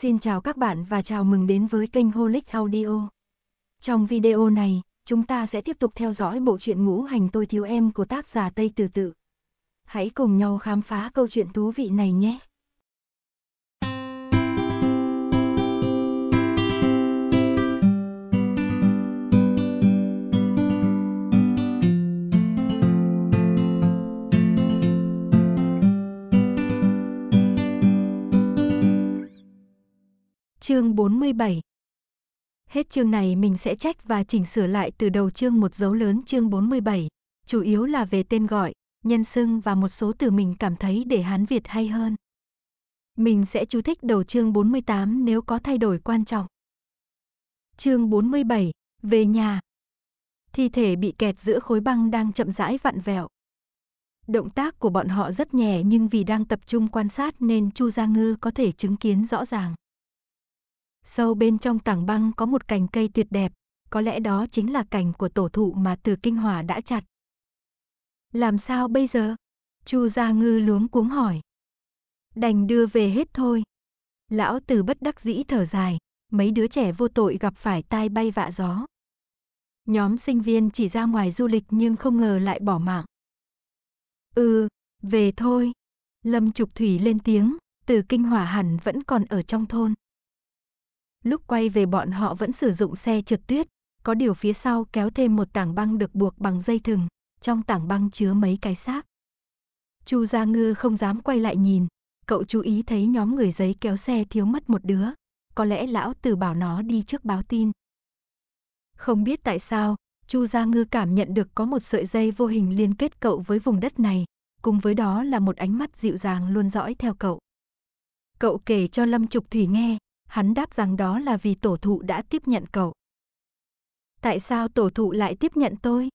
Xin chào các bạn và chào mừng đến với kênh Holic Audio. Trong video này, chúng ta sẽ tiếp tục theo dõi bộ truyện ngũ hành tôi thiếu em của tác giả Tây Từ Tự. Hãy cùng nhau khám phá câu chuyện thú vị này nhé! Chương 47 Hết chương này mình sẽ trách và chỉnh sửa lại từ đầu chương một dấu lớn chương 47, chủ yếu là về tên gọi, nhân xưng và một số từ mình cảm thấy để Hán Việt hay hơn. Mình sẽ chú thích đầu chương 48 nếu có thay đổi quan trọng. Chương 47, về nhà. Thi thể bị kẹt giữa khối băng đang chậm rãi vặn vẹo. Động tác của bọn họ rất nhẹ nhưng vì đang tập trung quan sát nên Chu Gia Ngư có thể chứng kiến rõ ràng. Sâu bên trong tảng băng có một cành cây tuyệt đẹp, có lẽ đó chính là cành của tổ thụ mà từ kinh hỏa đã chặt. Làm sao bây giờ? Chu Gia Ngư luống cuống hỏi. Đành đưa về hết thôi. Lão từ bất đắc dĩ thở dài, mấy đứa trẻ vô tội gặp phải tai bay vạ gió. Nhóm sinh viên chỉ ra ngoài du lịch nhưng không ngờ lại bỏ mạng. Ừ, về thôi. Lâm Trục Thủy lên tiếng, từ kinh hỏa hẳn vẫn còn ở trong thôn. Lúc quay về bọn họ vẫn sử dụng xe trượt tuyết, có điều phía sau kéo thêm một tảng băng được buộc bằng dây thừng, trong tảng băng chứa mấy cái xác. Chu Gia Ngư không dám quay lại nhìn, cậu chú ý thấy nhóm người giấy kéo xe thiếu mất một đứa, có lẽ lão tử bảo nó đi trước báo tin. Không biết tại sao, Chu Gia Ngư cảm nhận được có một sợi dây vô hình liên kết cậu với vùng đất này, cùng với đó là một ánh mắt dịu dàng luôn dõi theo cậu. Cậu kể cho Lâm Trục Thủy nghe, hắn đáp rằng đó là vì tổ thụ đã tiếp nhận cậu. Tại sao tổ thụ lại tiếp nhận tôi?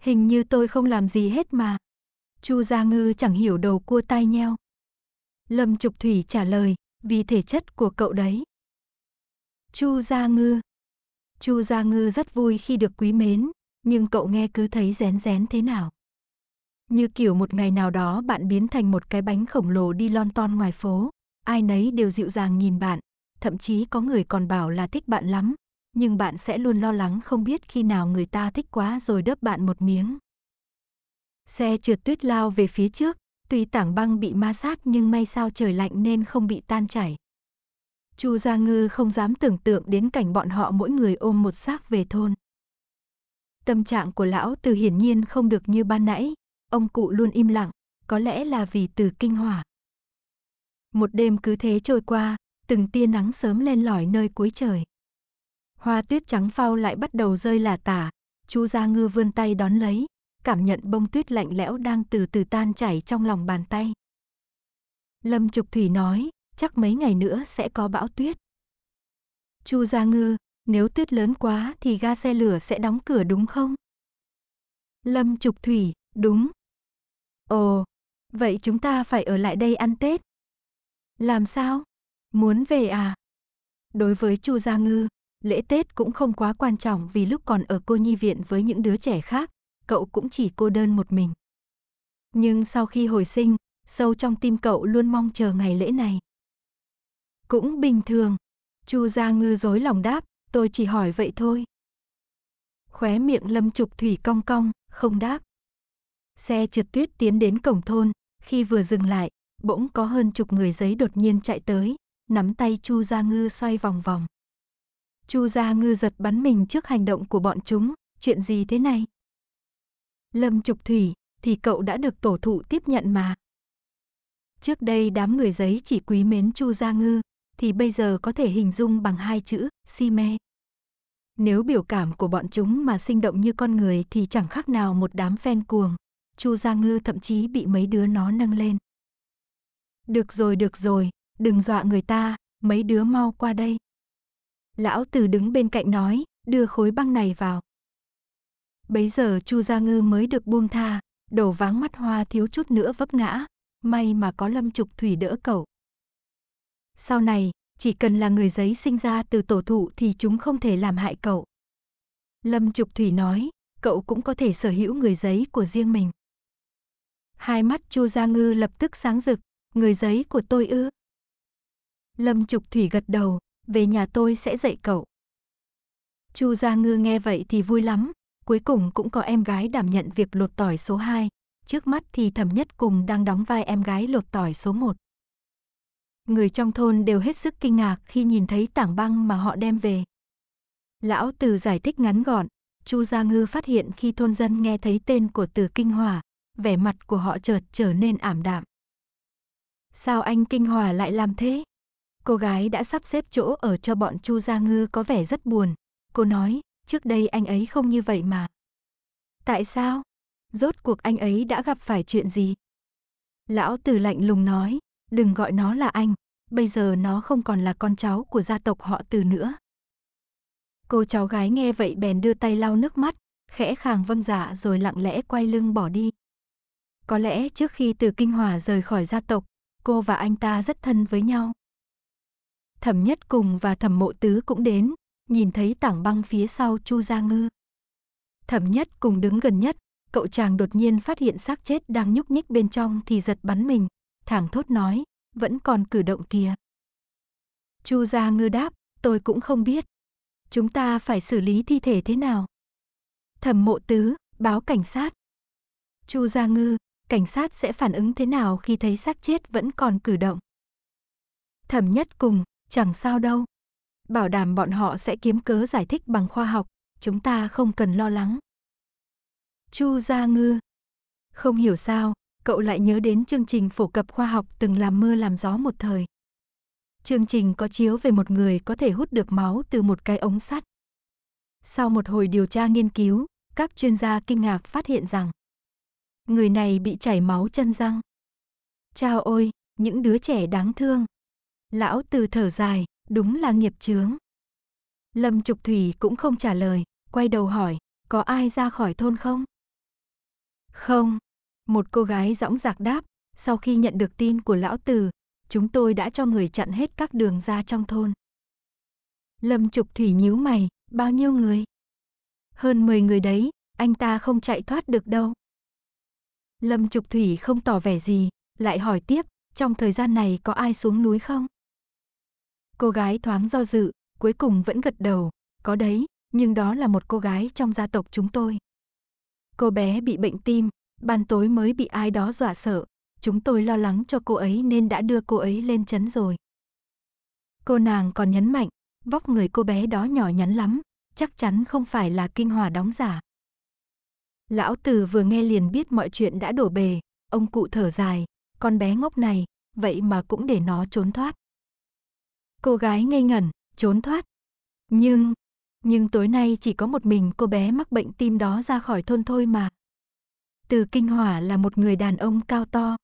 Hình như tôi không làm gì hết mà. Chu Gia Ngư chẳng hiểu đầu cua tai nheo. Lâm Trục Thủy trả lời, vì thể chất của cậu đấy. Chu Gia Ngư Chu Gia Ngư rất vui khi được quý mến, nhưng cậu nghe cứ thấy rén rén thế nào. Như kiểu một ngày nào đó bạn biến thành một cái bánh khổng lồ đi lon ton ngoài phố, ai nấy đều dịu dàng nhìn bạn, thậm chí có người còn bảo là thích bạn lắm, nhưng bạn sẽ luôn lo lắng không biết khi nào người ta thích quá rồi đớp bạn một miếng. Xe trượt tuyết lao về phía trước, tuy tảng băng bị ma sát nhưng may sao trời lạnh nên không bị tan chảy. Chu Gia Ngư không dám tưởng tượng đến cảnh bọn họ mỗi người ôm một xác về thôn. Tâm trạng của lão từ hiển nhiên không được như ban nãy, ông cụ luôn im lặng, có lẽ là vì từ kinh hỏa. Một đêm cứ thế trôi qua, từng tia nắng sớm len lỏi nơi cuối trời. Hoa tuyết trắng phao lại bắt đầu rơi lả tả, Chu Gia Ngư vươn tay đón lấy, cảm nhận bông tuyết lạnh lẽo đang từ từ tan chảy trong lòng bàn tay. Lâm Trục Thủy nói, chắc mấy ngày nữa sẽ có bão tuyết. Chu Gia Ngư, nếu tuyết lớn quá thì ga xe lửa sẽ đóng cửa đúng không? Lâm Trục Thủy, đúng. Ồ, vậy chúng ta phải ở lại đây ăn Tết. Làm sao? Muốn về à? Đối với Chu Gia Ngư, lễ Tết cũng không quá quan trọng vì lúc còn ở cô nhi viện với những đứa trẻ khác, cậu cũng chỉ cô đơn một mình. Nhưng sau khi hồi sinh, sâu trong tim cậu luôn mong chờ ngày lễ này. Cũng bình thường, Chu Gia Ngư dối lòng đáp, tôi chỉ hỏi vậy thôi. Khóe miệng Lâm Trục Thủy cong cong, không đáp. Xe trượt tuyết tiến đến cổng thôn, khi vừa dừng lại, bỗng có hơn chục người giấy đột nhiên chạy tới, nắm tay Chu Gia Ngư xoay vòng vòng. Chu Gia Ngư giật bắn mình trước hành động của bọn chúng, chuyện gì thế này? Lâm Trục Thủy, thì cậu đã được tổ thụ tiếp nhận mà. Trước đây đám người giấy chỉ quý mến Chu Gia Ngư, thì bây giờ có thể hình dung bằng hai chữ, si mê. Nếu biểu cảm của bọn chúng mà sinh động như con người thì chẳng khác nào một đám phen cuồng. Chu Gia Ngư thậm chí bị mấy đứa nó nâng lên. Được rồi, được rồi, đừng dọa người ta, mấy đứa mau qua đây. Lão tử đứng bên cạnh nói, đưa khối băng này vào. Bấy giờ Chu Gia Ngư mới được buông tha, đổ váng mắt hoa thiếu chút nữa vấp ngã, may mà có lâm trục thủy đỡ cậu. Sau này, chỉ cần là người giấy sinh ra từ tổ thụ thì chúng không thể làm hại cậu. Lâm Trục Thủy nói, cậu cũng có thể sở hữu người giấy của riêng mình. Hai mắt Chu Gia Ngư lập tức sáng rực, người giấy của tôi ư? Lâm Trục Thủy gật đầu, về nhà tôi sẽ dạy cậu. Chu Gia Ngư nghe vậy thì vui lắm, cuối cùng cũng có em gái đảm nhận việc lột tỏi số 2, trước mắt thì Thẩm Nhất cùng đang đóng vai em gái lột tỏi số 1. Người trong thôn đều hết sức kinh ngạc khi nhìn thấy tảng băng mà họ đem về. Lão Từ giải thích ngắn gọn, Chu Gia Ngư phát hiện khi thôn dân nghe thấy tên của Từ Kinh Hòa, vẻ mặt của họ chợt trở nên ảm đạm. Sao anh Kinh Hòa lại làm thế? Cô gái đã sắp xếp chỗ ở cho bọn Chu Gia Ngư có vẻ rất buồn. Cô nói, trước đây anh ấy không như vậy mà. Tại sao? Rốt cuộc anh ấy đã gặp phải chuyện gì? Lão Tử lạnh lùng nói, đừng gọi nó là anh, bây giờ nó không còn là con cháu của gia tộc họ Từ nữa. Cô cháu gái nghe vậy bèn đưa tay lau nước mắt, khẽ khàng vâng dạ rồi lặng lẽ quay lưng bỏ đi. Có lẽ trước khi Từ Kinh Hòa rời khỏi gia tộc, cô và anh ta rất thân với nhau thẩm nhất cùng và thẩm mộ tứ cũng đến, nhìn thấy tảng băng phía sau Chu Gia Ngư. Thẩm nhất cùng đứng gần nhất, cậu chàng đột nhiên phát hiện xác chết đang nhúc nhích bên trong thì giật bắn mình, thảng thốt nói, vẫn còn cử động kia. Chu Gia Ngư đáp, tôi cũng không biết. Chúng ta phải xử lý thi thể thế nào? Thẩm mộ tứ, báo cảnh sát. Chu Gia Ngư, cảnh sát sẽ phản ứng thế nào khi thấy xác chết vẫn còn cử động? Thẩm nhất cùng, chẳng sao đâu. Bảo đảm bọn họ sẽ kiếm cớ giải thích bằng khoa học, chúng ta không cần lo lắng. Chu Gia Ngư Không hiểu sao, cậu lại nhớ đến chương trình phổ cập khoa học từng làm mưa làm gió một thời. Chương trình có chiếu về một người có thể hút được máu từ một cái ống sắt. Sau một hồi điều tra nghiên cứu, các chuyên gia kinh ngạc phát hiện rằng người này bị chảy máu chân răng. Chao ôi, những đứa trẻ đáng thương. Lão từ thở dài, đúng là nghiệp chướng. Lâm Trục Thủy cũng không trả lời, quay đầu hỏi, có ai ra khỏi thôn không? Không, một cô gái dõng dạc đáp, sau khi nhận được tin của lão từ, chúng tôi đã cho người chặn hết các đường ra trong thôn. Lâm Trục Thủy nhíu mày, bao nhiêu người? Hơn 10 người đấy, anh ta không chạy thoát được đâu. Lâm Trục Thủy không tỏ vẻ gì, lại hỏi tiếp, trong thời gian này có ai xuống núi không? Cô gái thoáng do dự, cuối cùng vẫn gật đầu, có đấy, nhưng đó là một cô gái trong gia tộc chúng tôi. Cô bé bị bệnh tim, ban tối mới bị ai đó dọa sợ, chúng tôi lo lắng cho cô ấy nên đã đưa cô ấy lên chấn rồi. Cô nàng còn nhấn mạnh, vóc người cô bé đó nhỏ nhắn lắm, chắc chắn không phải là kinh hòa đóng giả. Lão Từ vừa nghe liền biết mọi chuyện đã đổ bề, ông cụ thở dài, con bé ngốc này, vậy mà cũng để nó trốn thoát. Cô gái ngây ngẩn, trốn thoát. Nhưng, nhưng tối nay chỉ có một mình cô bé mắc bệnh tim đó ra khỏi thôn thôi mà. Từ Kinh Hỏa là một người đàn ông cao to.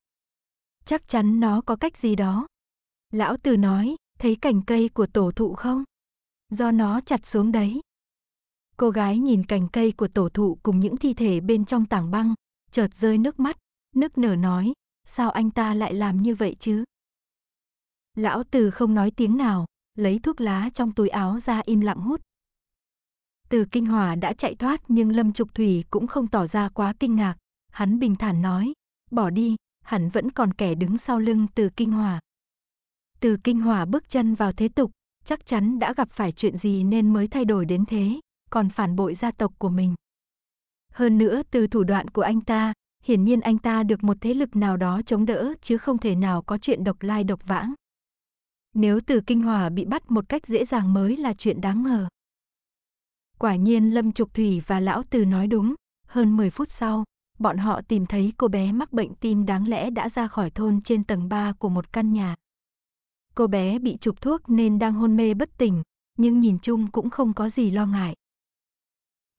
Chắc chắn nó có cách gì đó. Lão Từ nói, thấy cành cây của tổ thụ không? Do nó chặt xuống đấy. Cô gái nhìn cành cây của tổ thụ cùng những thi thể bên trong tảng băng, chợt rơi nước mắt, nức nở nói, sao anh ta lại làm như vậy chứ? Lão Từ không nói tiếng nào, lấy thuốc lá trong túi áo ra im lặng hút. Từ Kinh Hòa đã chạy thoát nhưng Lâm Trục Thủy cũng không tỏ ra quá kinh ngạc, hắn bình thản nói, bỏ đi, hắn vẫn còn kẻ đứng sau lưng Từ Kinh Hòa. Từ Kinh Hòa bước chân vào thế tục, chắc chắn đã gặp phải chuyện gì nên mới thay đổi đến thế, còn phản bội gia tộc của mình. Hơn nữa từ thủ đoạn của anh ta, hiển nhiên anh ta được một thế lực nào đó chống đỡ chứ không thể nào có chuyện độc lai độc vãng. Nếu từ kinh hòa bị bắt một cách dễ dàng mới là chuyện đáng ngờ. Quả nhiên Lâm Trục Thủy và Lão Từ nói đúng, hơn 10 phút sau, bọn họ tìm thấy cô bé mắc bệnh tim đáng lẽ đã ra khỏi thôn trên tầng 3 của một căn nhà. Cô bé bị trục thuốc nên đang hôn mê bất tỉnh, nhưng nhìn chung cũng không có gì lo ngại.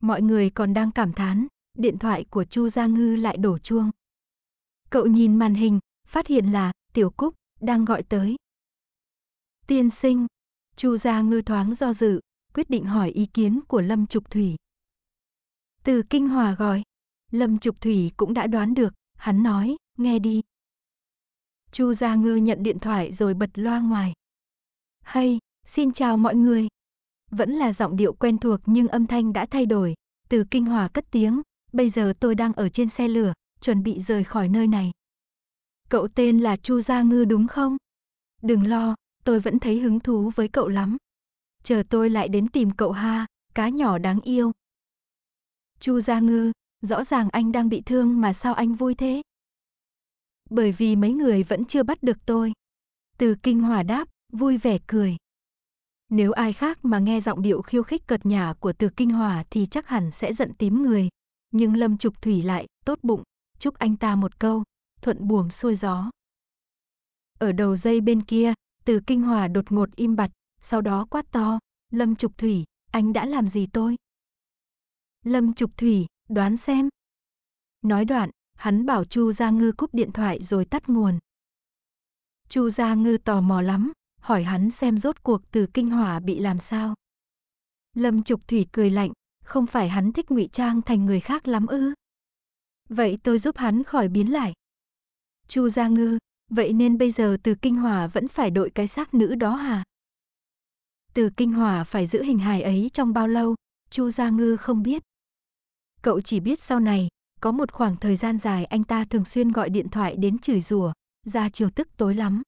Mọi người còn đang cảm thán, điện thoại của Chu Gia Ngư lại đổ chuông. Cậu nhìn màn hình, phát hiện là Tiểu Cúc đang gọi tới. Tiên sinh, Chu Gia Ngư thoáng do dự, quyết định hỏi ý kiến của Lâm Trục Thủy. Từ Kinh Hòa gọi, Lâm Trục Thủy cũng đã đoán được, hắn nói, nghe đi. Chu Gia Ngư nhận điện thoại rồi bật loa ngoài. Hay, xin chào mọi người. Vẫn là giọng điệu quen thuộc nhưng âm thanh đã thay đổi. Từ Kinh Hòa cất tiếng, bây giờ tôi đang ở trên xe lửa, chuẩn bị rời khỏi nơi này. Cậu tên là Chu Gia Ngư đúng không? Đừng lo, tôi vẫn thấy hứng thú với cậu lắm. Chờ tôi lại đến tìm cậu ha, cá nhỏ đáng yêu. Chu Gia Ngư, rõ ràng anh đang bị thương mà sao anh vui thế? Bởi vì mấy người vẫn chưa bắt được tôi. Từ kinh hòa đáp, vui vẻ cười. Nếu ai khác mà nghe giọng điệu khiêu khích cợt nhả của từ kinh hòa thì chắc hẳn sẽ giận tím người. Nhưng Lâm Trục Thủy lại, tốt bụng, chúc anh ta một câu, thuận buồm xuôi gió. Ở đầu dây bên kia, từ kinh hòa đột ngột im bặt, sau đó quát to, Lâm Trục Thủy, anh đã làm gì tôi? Lâm Trục Thủy, đoán xem. Nói đoạn, hắn bảo Chu Gia Ngư cúp điện thoại rồi tắt nguồn. Chu Gia Ngư tò mò lắm, hỏi hắn xem rốt cuộc từ kinh hỏa bị làm sao. Lâm Trục Thủy cười lạnh, không phải hắn thích ngụy trang thành người khác lắm ư? Vậy tôi giúp hắn khỏi biến lại. Chu Gia Ngư, Vậy nên bây giờ từ kinh hòa vẫn phải đội cái xác nữ đó hả? Từ kinh hòa phải giữ hình hài ấy trong bao lâu, Chu Gia Ngư không biết. Cậu chỉ biết sau này, có một khoảng thời gian dài anh ta thường xuyên gọi điện thoại đến chửi rủa, ra chiều tức tối lắm.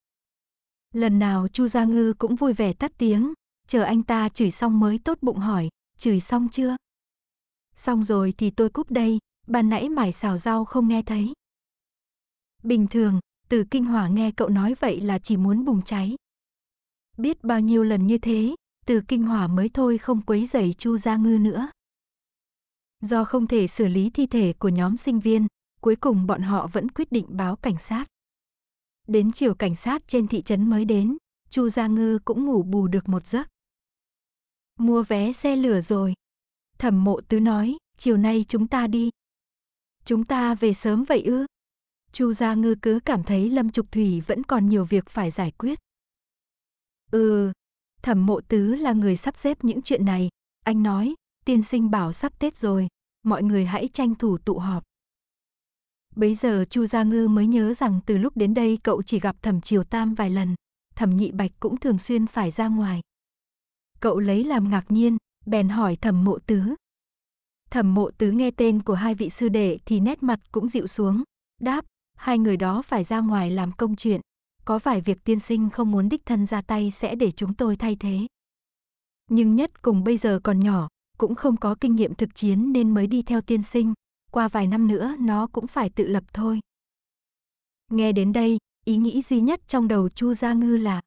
Lần nào Chu Gia Ngư cũng vui vẻ tắt tiếng, chờ anh ta chửi xong mới tốt bụng hỏi, chửi xong chưa? Xong rồi thì tôi cúp đây, ban nãy mải xào rau không nghe thấy. Bình thường, từ kinh hỏa nghe cậu nói vậy là chỉ muốn bùng cháy. Biết bao nhiêu lần như thế, từ kinh hỏa mới thôi không quấy rầy Chu Gia Ngư nữa. Do không thể xử lý thi thể của nhóm sinh viên, cuối cùng bọn họ vẫn quyết định báo cảnh sát. Đến chiều cảnh sát trên thị trấn mới đến, Chu Gia Ngư cũng ngủ bù được một giấc. Mua vé xe lửa rồi. Thẩm mộ tứ nói, chiều nay chúng ta đi. Chúng ta về sớm vậy ư? Chu Gia Ngư cứ cảm thấy Lâm Trục Thủy vẫn còn nhiều việc phải giải quyết. Ừ, thẩm mộ tứ là người sắp xếp những chuyện này. Anh nói, tiên sinh bảo sắp Tết rồi, mọi người hãy tranh thủ tụ họp. Bấy giờ Chu Gia Ngư mới nhớ rằng từ lúc đến đây cậu chỉ gặp thẩm Triều Tam vài lần, thẩm Nhị Bạch cũng thường xuyên phải ra ngoài. Cậu lấy làm ngạc nhiên, bèn hỏi thẩm mộ tứ. Thẩm mộ tứ nghe tên của hai vị sư đệ thì nét mặt cũng dịu xuống, đáp, hai người đó phải ra ngoài làm công chuyện. Có vài việc tiên sinh không muốn đích thân ra tay sẽ để chúng tôi thay thế? Nhưng nhất cùng bây giờ còn nhỏ, cũng không có kinh nghiệm thực chiến nên mới đi theo tiên sinh. Qua vài năm nữa nó cũng phải tự lập thôi. Nghe đến đây, ý nghĩ duy nhất trong đầu Chu Gia Ngư là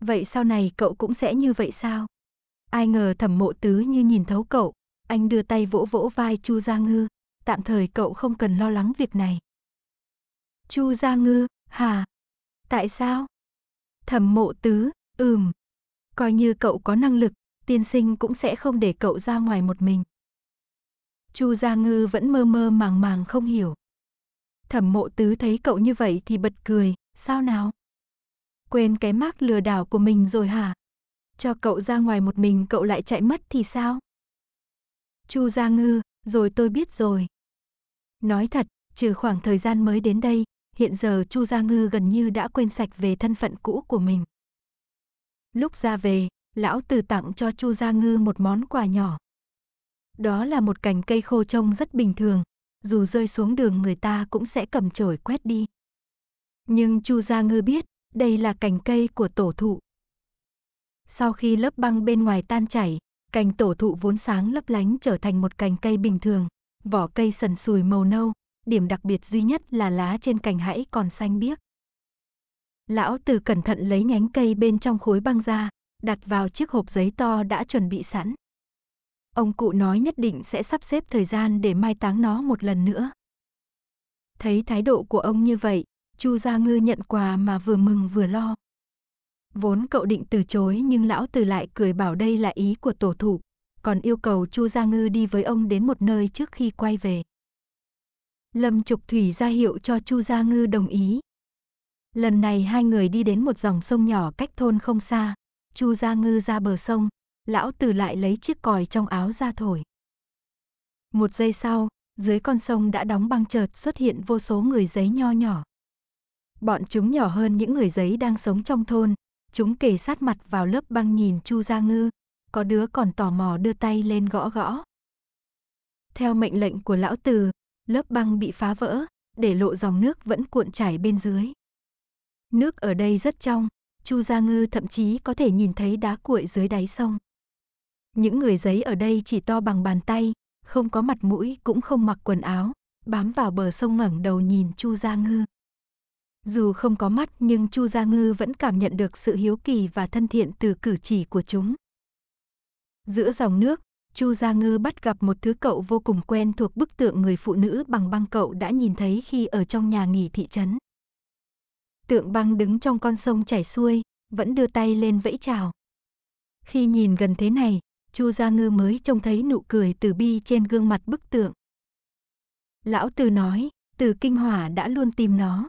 Vậy sau này cậu cũng sẽ như vậy sao? Ai ngờ thẩm mộ tứ như nhìn thấu cậu, anh đưa tay vỗ vỗ vai Chu Gia Ngư, tạm thời cậu không cần lo lắng việc này. Chu Gia Ngư, hả? Tại sao? Thẩm mộ tứ, ừm. Coi như cậu có năng lực, tiên sinh cũng sẽ không để cậu ra ngoài một mình. Chu Gia Ngư vẫn mơ mơ màng màng không hiểu. Thẩm mộ tứ thấy cậu như vậy thì bật cười, sao nào? Quên cái mác lừa đảo của mình rồi hả? Cho cậu ra ngoài một mình cậu lại chạy mất thì sao? Chu Gia Ngư, rồi tôi biết rồi. Nói thật, trừ khoảng thời gian mới đến đây, hiện giờ Chu Gia Ngư gần như đã quên sạch về thân phận cũ của mình. Lúc ra về, lão Từ tặng cho Chu Gia Ngư một món quà nhỏ. Đó là một cành cây khô trông rất bình thường, dù rơi xuống đường người ta cũng sẽ cầm chổi quét đi. Nhưng Chu Gia Ngư biết, đây là cành cây của tổ thụ. Sau khi lớp băng bên ngoài tan chảy, cành tổ thụ vốn sáng lấp lánh trở thành một cành cây bình thường, vỏ cây sần sùi màu nâu, điểm đặc biệt duy nhất là lá trên cành hãy còn xanh biếc. Lão Từ cẩn thận lấy nhánh cây bên trong khối băng ra, đặt vào chiếc hộp giấy to đã chuẩn bị sẵn. Ông cụ nói nhất định sẽ sắp xếp thời gian để mai táng nó một lần nữa. Thấy thái độ của ông như vậy, Chu Gia Ngư nhận quà mà vừa mừng vừa lo. Vốn cậu định từ chối nhưng lão Từ lại cười bảo đây là ý của tổ thủ, còn yêu cầu Chu Gia Ngư đi với ông đến một nơi trước khi quay về. Lâm Trục Thủy ra hiệu cho Chu Gia Ngư đồng ý. Lần này hai người đi đến một dòng sông nhỏ cách thôn không xa. Chu Gia Ngư ra bờ sông, lão tử lại lấy chiếc còi trong áo ra thổi. Một giây sau, dưới con sông đã đóng băng chợt xuất hiện vô số người giấy nho nhỏ. Bọn chúng nhỏ hơn những người giấy đang sống trong thôn, chúng kề sát mặt vào lớp băng nhìn Chu Gia Ngư, có đứa còn tò mò đưa tay lên gõ gõ. Theo mệnh lệnh của lão tử, lớp băng bị phá vỡ, để lộ dòng nước vẫn cuộn chảy bên dưới. Nước ở đây rất trong, Chu Gia Ngư thậm chí có thể nhìn thấy đá cuội dưới đáy sông. Những người giấy ở đây chỉ to bằng bàn tay, không có mặt mũi cũng không mặc quần áo, bám vào bờ sông ngẩng đầu nhìn Chu Gia Ngư. Dù không có mắt nhưng Chu Gia Ngư vẫn cảm nhận được sự hiếu kỳ và thân thiện từ cử chỉ của chúng. Giữa dòng nước, Chu Gia Ngư bắt gặp một thứ cậu vô cùng quen thuộc bức tượng người phụ nữ bằng băng cậu đã nhìn thấy khi ở trong nhà nghỉ thị trấn. Tượng băng đứng trong con sông chảy xuôi, vẫn đưa tay lên vẫy chào. Khi nhìn gần thế này, Chu Gia Ngư mới trông thấy nụ cười từ bi trên gương mặt bức tượng. Lão Từ nói, Từ Kinh Hỏa đã luôn tìm nó.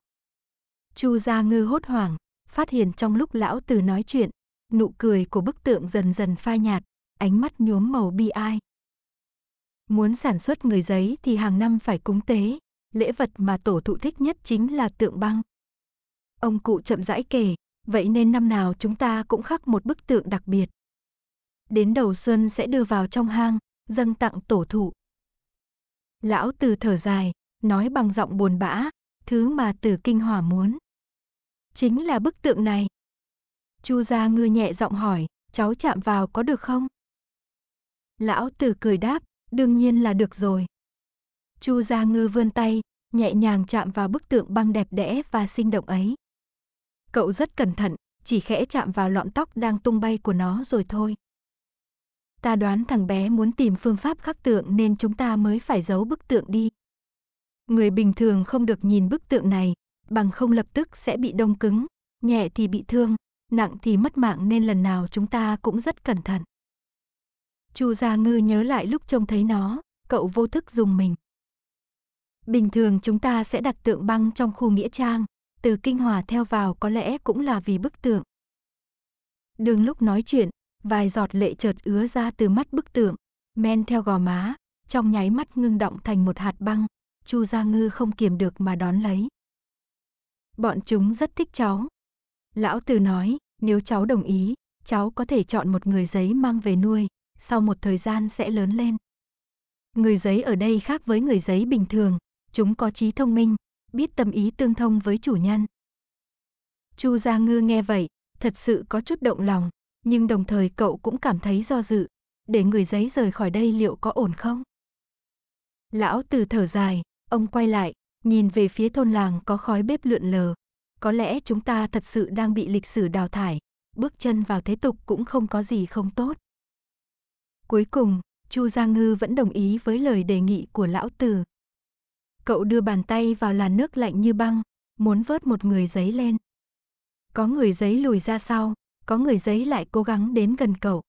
Chu Gia Ngư hốt hoảng, phát hiện trong lúc lão Từ nói chuyện, nụ cười của bức tượng dần dần phai nhạt, ánh mắt nhuốm màu bi ai. Muốn sản xuất người giấy thì hàng năm phải cúng tế, lễ vật mà tổ thụ thích nhất chính là tượng băng. Ông cụ chậm rãi kể, vậy nên năm nào chúng ta cũng khắc một bức tượng đặc biệt. Đến đầu xuân sẽ đưa vào trong hang, dâng tặng tổ thụ. Lão từ thở dài, nói bằng giọng buồn bã, thứ mà từ kinh hỏa muốn. Chính là bức tượng này. Chu gia ngư nhẹ giọng hỏi, cháu chạm vào có được không? Lão tử cười đáp, đương nhiên là được rồi. Chu Gia Ngư vươn tay, nhẹ nhàng chạm vào bức tượng băng đẹp đẽ và sinh động ấy. Cậu rất cẩn thận, chỉ khẽ chạm vào lọn tóc đang tung bay của nó rồi thôi. Ta đoán thằng bé muốn tìm phương pháp khắc tượng nên chúng ta mới phải giấu bức tượng đi. Người bình thường không được nhìn bức tượng này, bằng không lập tức sẽ bị đông cứng, nhẹ thì bị thương, nặng thì mất mạng nên lần nào chúng ta cũng rất cẩn thận. Chu Gia Ngư nhớ lại lúc trông thấy nó, cậu vô thức dùng mình. Bình thường chúng ta sẽ đặt tượng băng trong khu nghĩa trang, từ kinh hòa theo vào có lẽ cũng là vì bức tượng. Đường lúc nói chuyện, vài giọt lệ chợt ứa ra từ mắt bức tượng, men theo gò má, trong nháy mắt ngưng động thành một hạt băng, Chu Gia Ngư không kiềm được mà đón lấy. Bọn chúng rất thích cháu. Lão Từ nói, nếu cháu đồng ý, cháu có thể chọn một người giấy mang về nuôi, sau một thời gian sẽ lớn lên. Người giấy ở đây khác với người giấy bình thường, chúng có trí thông minh, biết tâm ý tương thông với chủ nhân. Chu Gia Ngư nghe vậy, thật sự có chút động lòng, nhưng đồng thời cậu cũng cảm thấy do dự, để người giấy rời khỏi đây liệu có ổn không? Lão từ thở dài, ông quay lại, nhìn về phía thôn làng có khói bếp lượn lờ. Có lẽ chúng ta thật sự đang bị lịch sử đào thải, bước chân vào thế tục cũng không có gì không tốt. Cuối cùng, Chu Gia Ngư vẫn đồng ý với lời đề nghị của lão tử. Cậu đưa bàn tay vào làn nước lạnh như băng, muốn vớt một người giấy lên. Có người giấy lùi ra sau, có người giấy lại cố gắng đến gần cậu.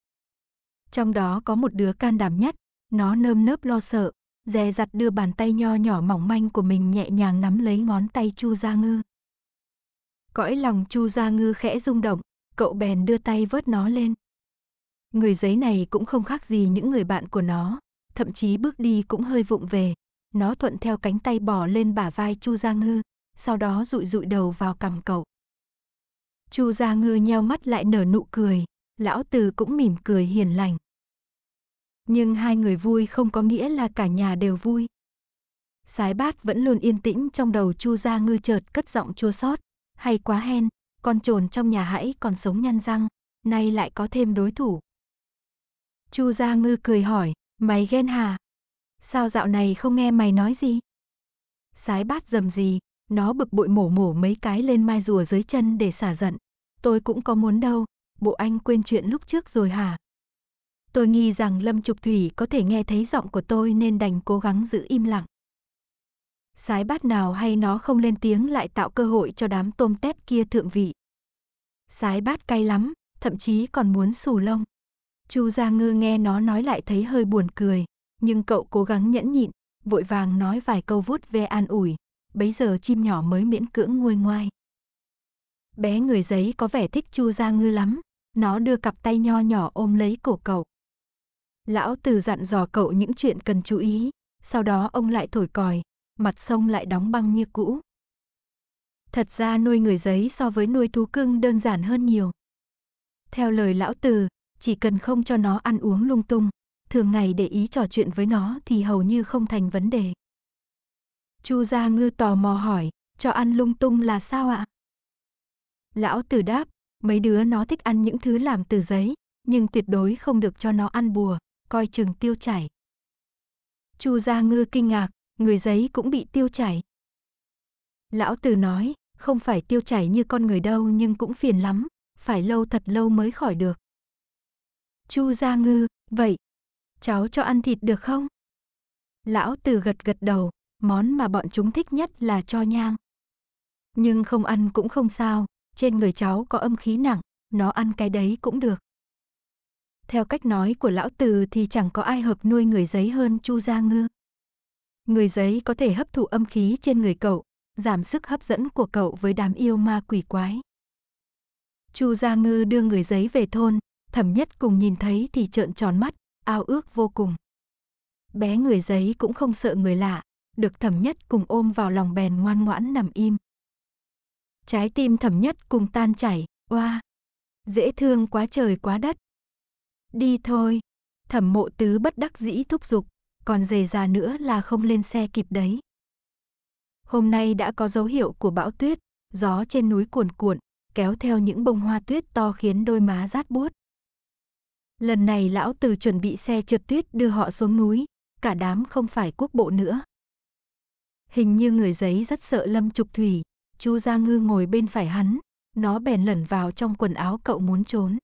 Trong đó có một đứa can đảm nhất, nó nơm nớp lo sợ, dè dặt đưa bàn tay nho nhỏ mỏng manh của mình nhẹ nhàng nắm lấy ngón tay Chu Gia Ngư. Cõi lòng Chu Gia Ngư khẽ rung động, cậu bèn đưa tay vớt nó lên. Người giấy này cũng không khác gì những người bạn của nó, thậm chí bước đi cũng hơi vụng về. Nó thuận theo cánh tay bò lên bả vai Chu Gia Ngư, sau đó rụi rụi đầu vào cằm cậu. Chu Gia Ngư nheo mắt lại nở nụ cười, lão từ cũng mỉm cười hiền lành. Nhưng hai người vui không có nghĩa là cả nhà đều vui. Sái bát vẫn luôn yên tĩnh trong đầu Chu Gia Ngư chợt cất giọng chua xót, hay quá hen, con trồn trong nhà hãy còn sống nhăn răng, nay lại có thêm đối thủ. Chu Gia Ngư cười hỏi, mày ghen hả? Sao dạo này không nghe mày nói gì? Sái bát dầm gì, nó bực bội mổ mổ mấy cái lên mai rùa dưới chân để xả giận. Tôi cũng có muốn đâu, bộ anh quên chuyện lúc trước rồi hả? Tôi nghi rằng Lâm Trục Thủy có thể nghe thấy giọng của tôi nên đành cố gắng giữ im lặng. Sái bát nào hay nó không lên tiếng lại tạo cơ hội cho đám tôm tép kia thượng vị. Sái bát cay lắm, thậm chí còn muốn xù lông. Chu Gia Ngư nghe nó nói lại thấy hơi buồn cười, nhưng cậu cố gắng nhẫn nhịn, vội vàng nói vài câu vút ve an ủi, bấy giờ chim nhỏ mới miễn cưỡng nguôi ngoai. Bé người giấy có vẻ thích Chu Gia Ngư lắm, nó đưa cặp tay nho nhỏ ôm lấy cổ cậu. Lão Từ dặn dò cậu những chuyện cần chú ý, sau đó ông lại thổi còi, mặt sông lại đóng băng như cũ. Thật ra nuôi người giấy so với nuôi thú cưng đơn giản hơn nhiều. Theo lời lão Từ, chỉ cần không cho nó ăn uống lung tung, thường ngày để ý trò chuyện với nó thì hầu như không thành vấn đề. Chu Gia Ngư tò mò hỏi, cho ăn lung tung là sao ạ? Lão tử đáp, mấy đứa nó thích ăn những thứ làm từ giấy, nhưng tuyệt đối không được cho nó ăn bùa, coi chừng tiêu chảy. Chu Gia Ngư kinh ngạc, người giấy cũng bị tiêu chảy. Lão tử nói, không phải tiêu chảy như con người đâu nhưng cũng phiền lắm, phải lâu thật lâu mới khỏi được. Chu Gia Ngư, vậy, cháu cho ăn thịt được không? Lão Từ gật gật đầu, món mà bọn chúng thích nhất là cho nhang. Nhưng không ăn cũng không sao, trên người cháu có âm khí nặng, nó ăn cái đấy cũng được. Theo cách nói của lão Từ thì chẳng có ai hợp nuôi người giấy hơn Chu Gia Ngư. Người giấy có thể hấp thụ âm khí trên người cậu, giảm sức hấp dẫn của cậu với đám yêu ma quỷ quái. Chu Gia Ngư đưa người giấy về thôn, thẩm nhất cùng nhìn thấy thì trợn tròn mắt, ao ước vô cùng. Bé người giấy cũng không sợ người lạ, được thẩm nhất cùng ôm vào lòng bèn ngoan ngoãn nằm im. Trái tim thẩm nhất cùng tan chảy, oa, dễ thương quá trời quá đất. Đi thôi, thẩm mộ tứ bất đắc dĩ thúc giục, còn dề già nữa là không lên xe kịp đấy. Hôm nay đã có dấu hiệu của bão tuyết, gió trên núi cuồn cuộn, kéo theo những bông hoa tuyết to khiến đôi má rát buốt. Lần này lão từ chuẩn bị xe trượt tuyết đưa họ xuống núi, cả đám không phải quốc bộ nữa. Hình như người giấy rất sợ Lâm Trục Thủy, chú Gia Ngư ngồi bên phải hắn, nó bèn lẩn vào trong quần áo cậu muốn trốn.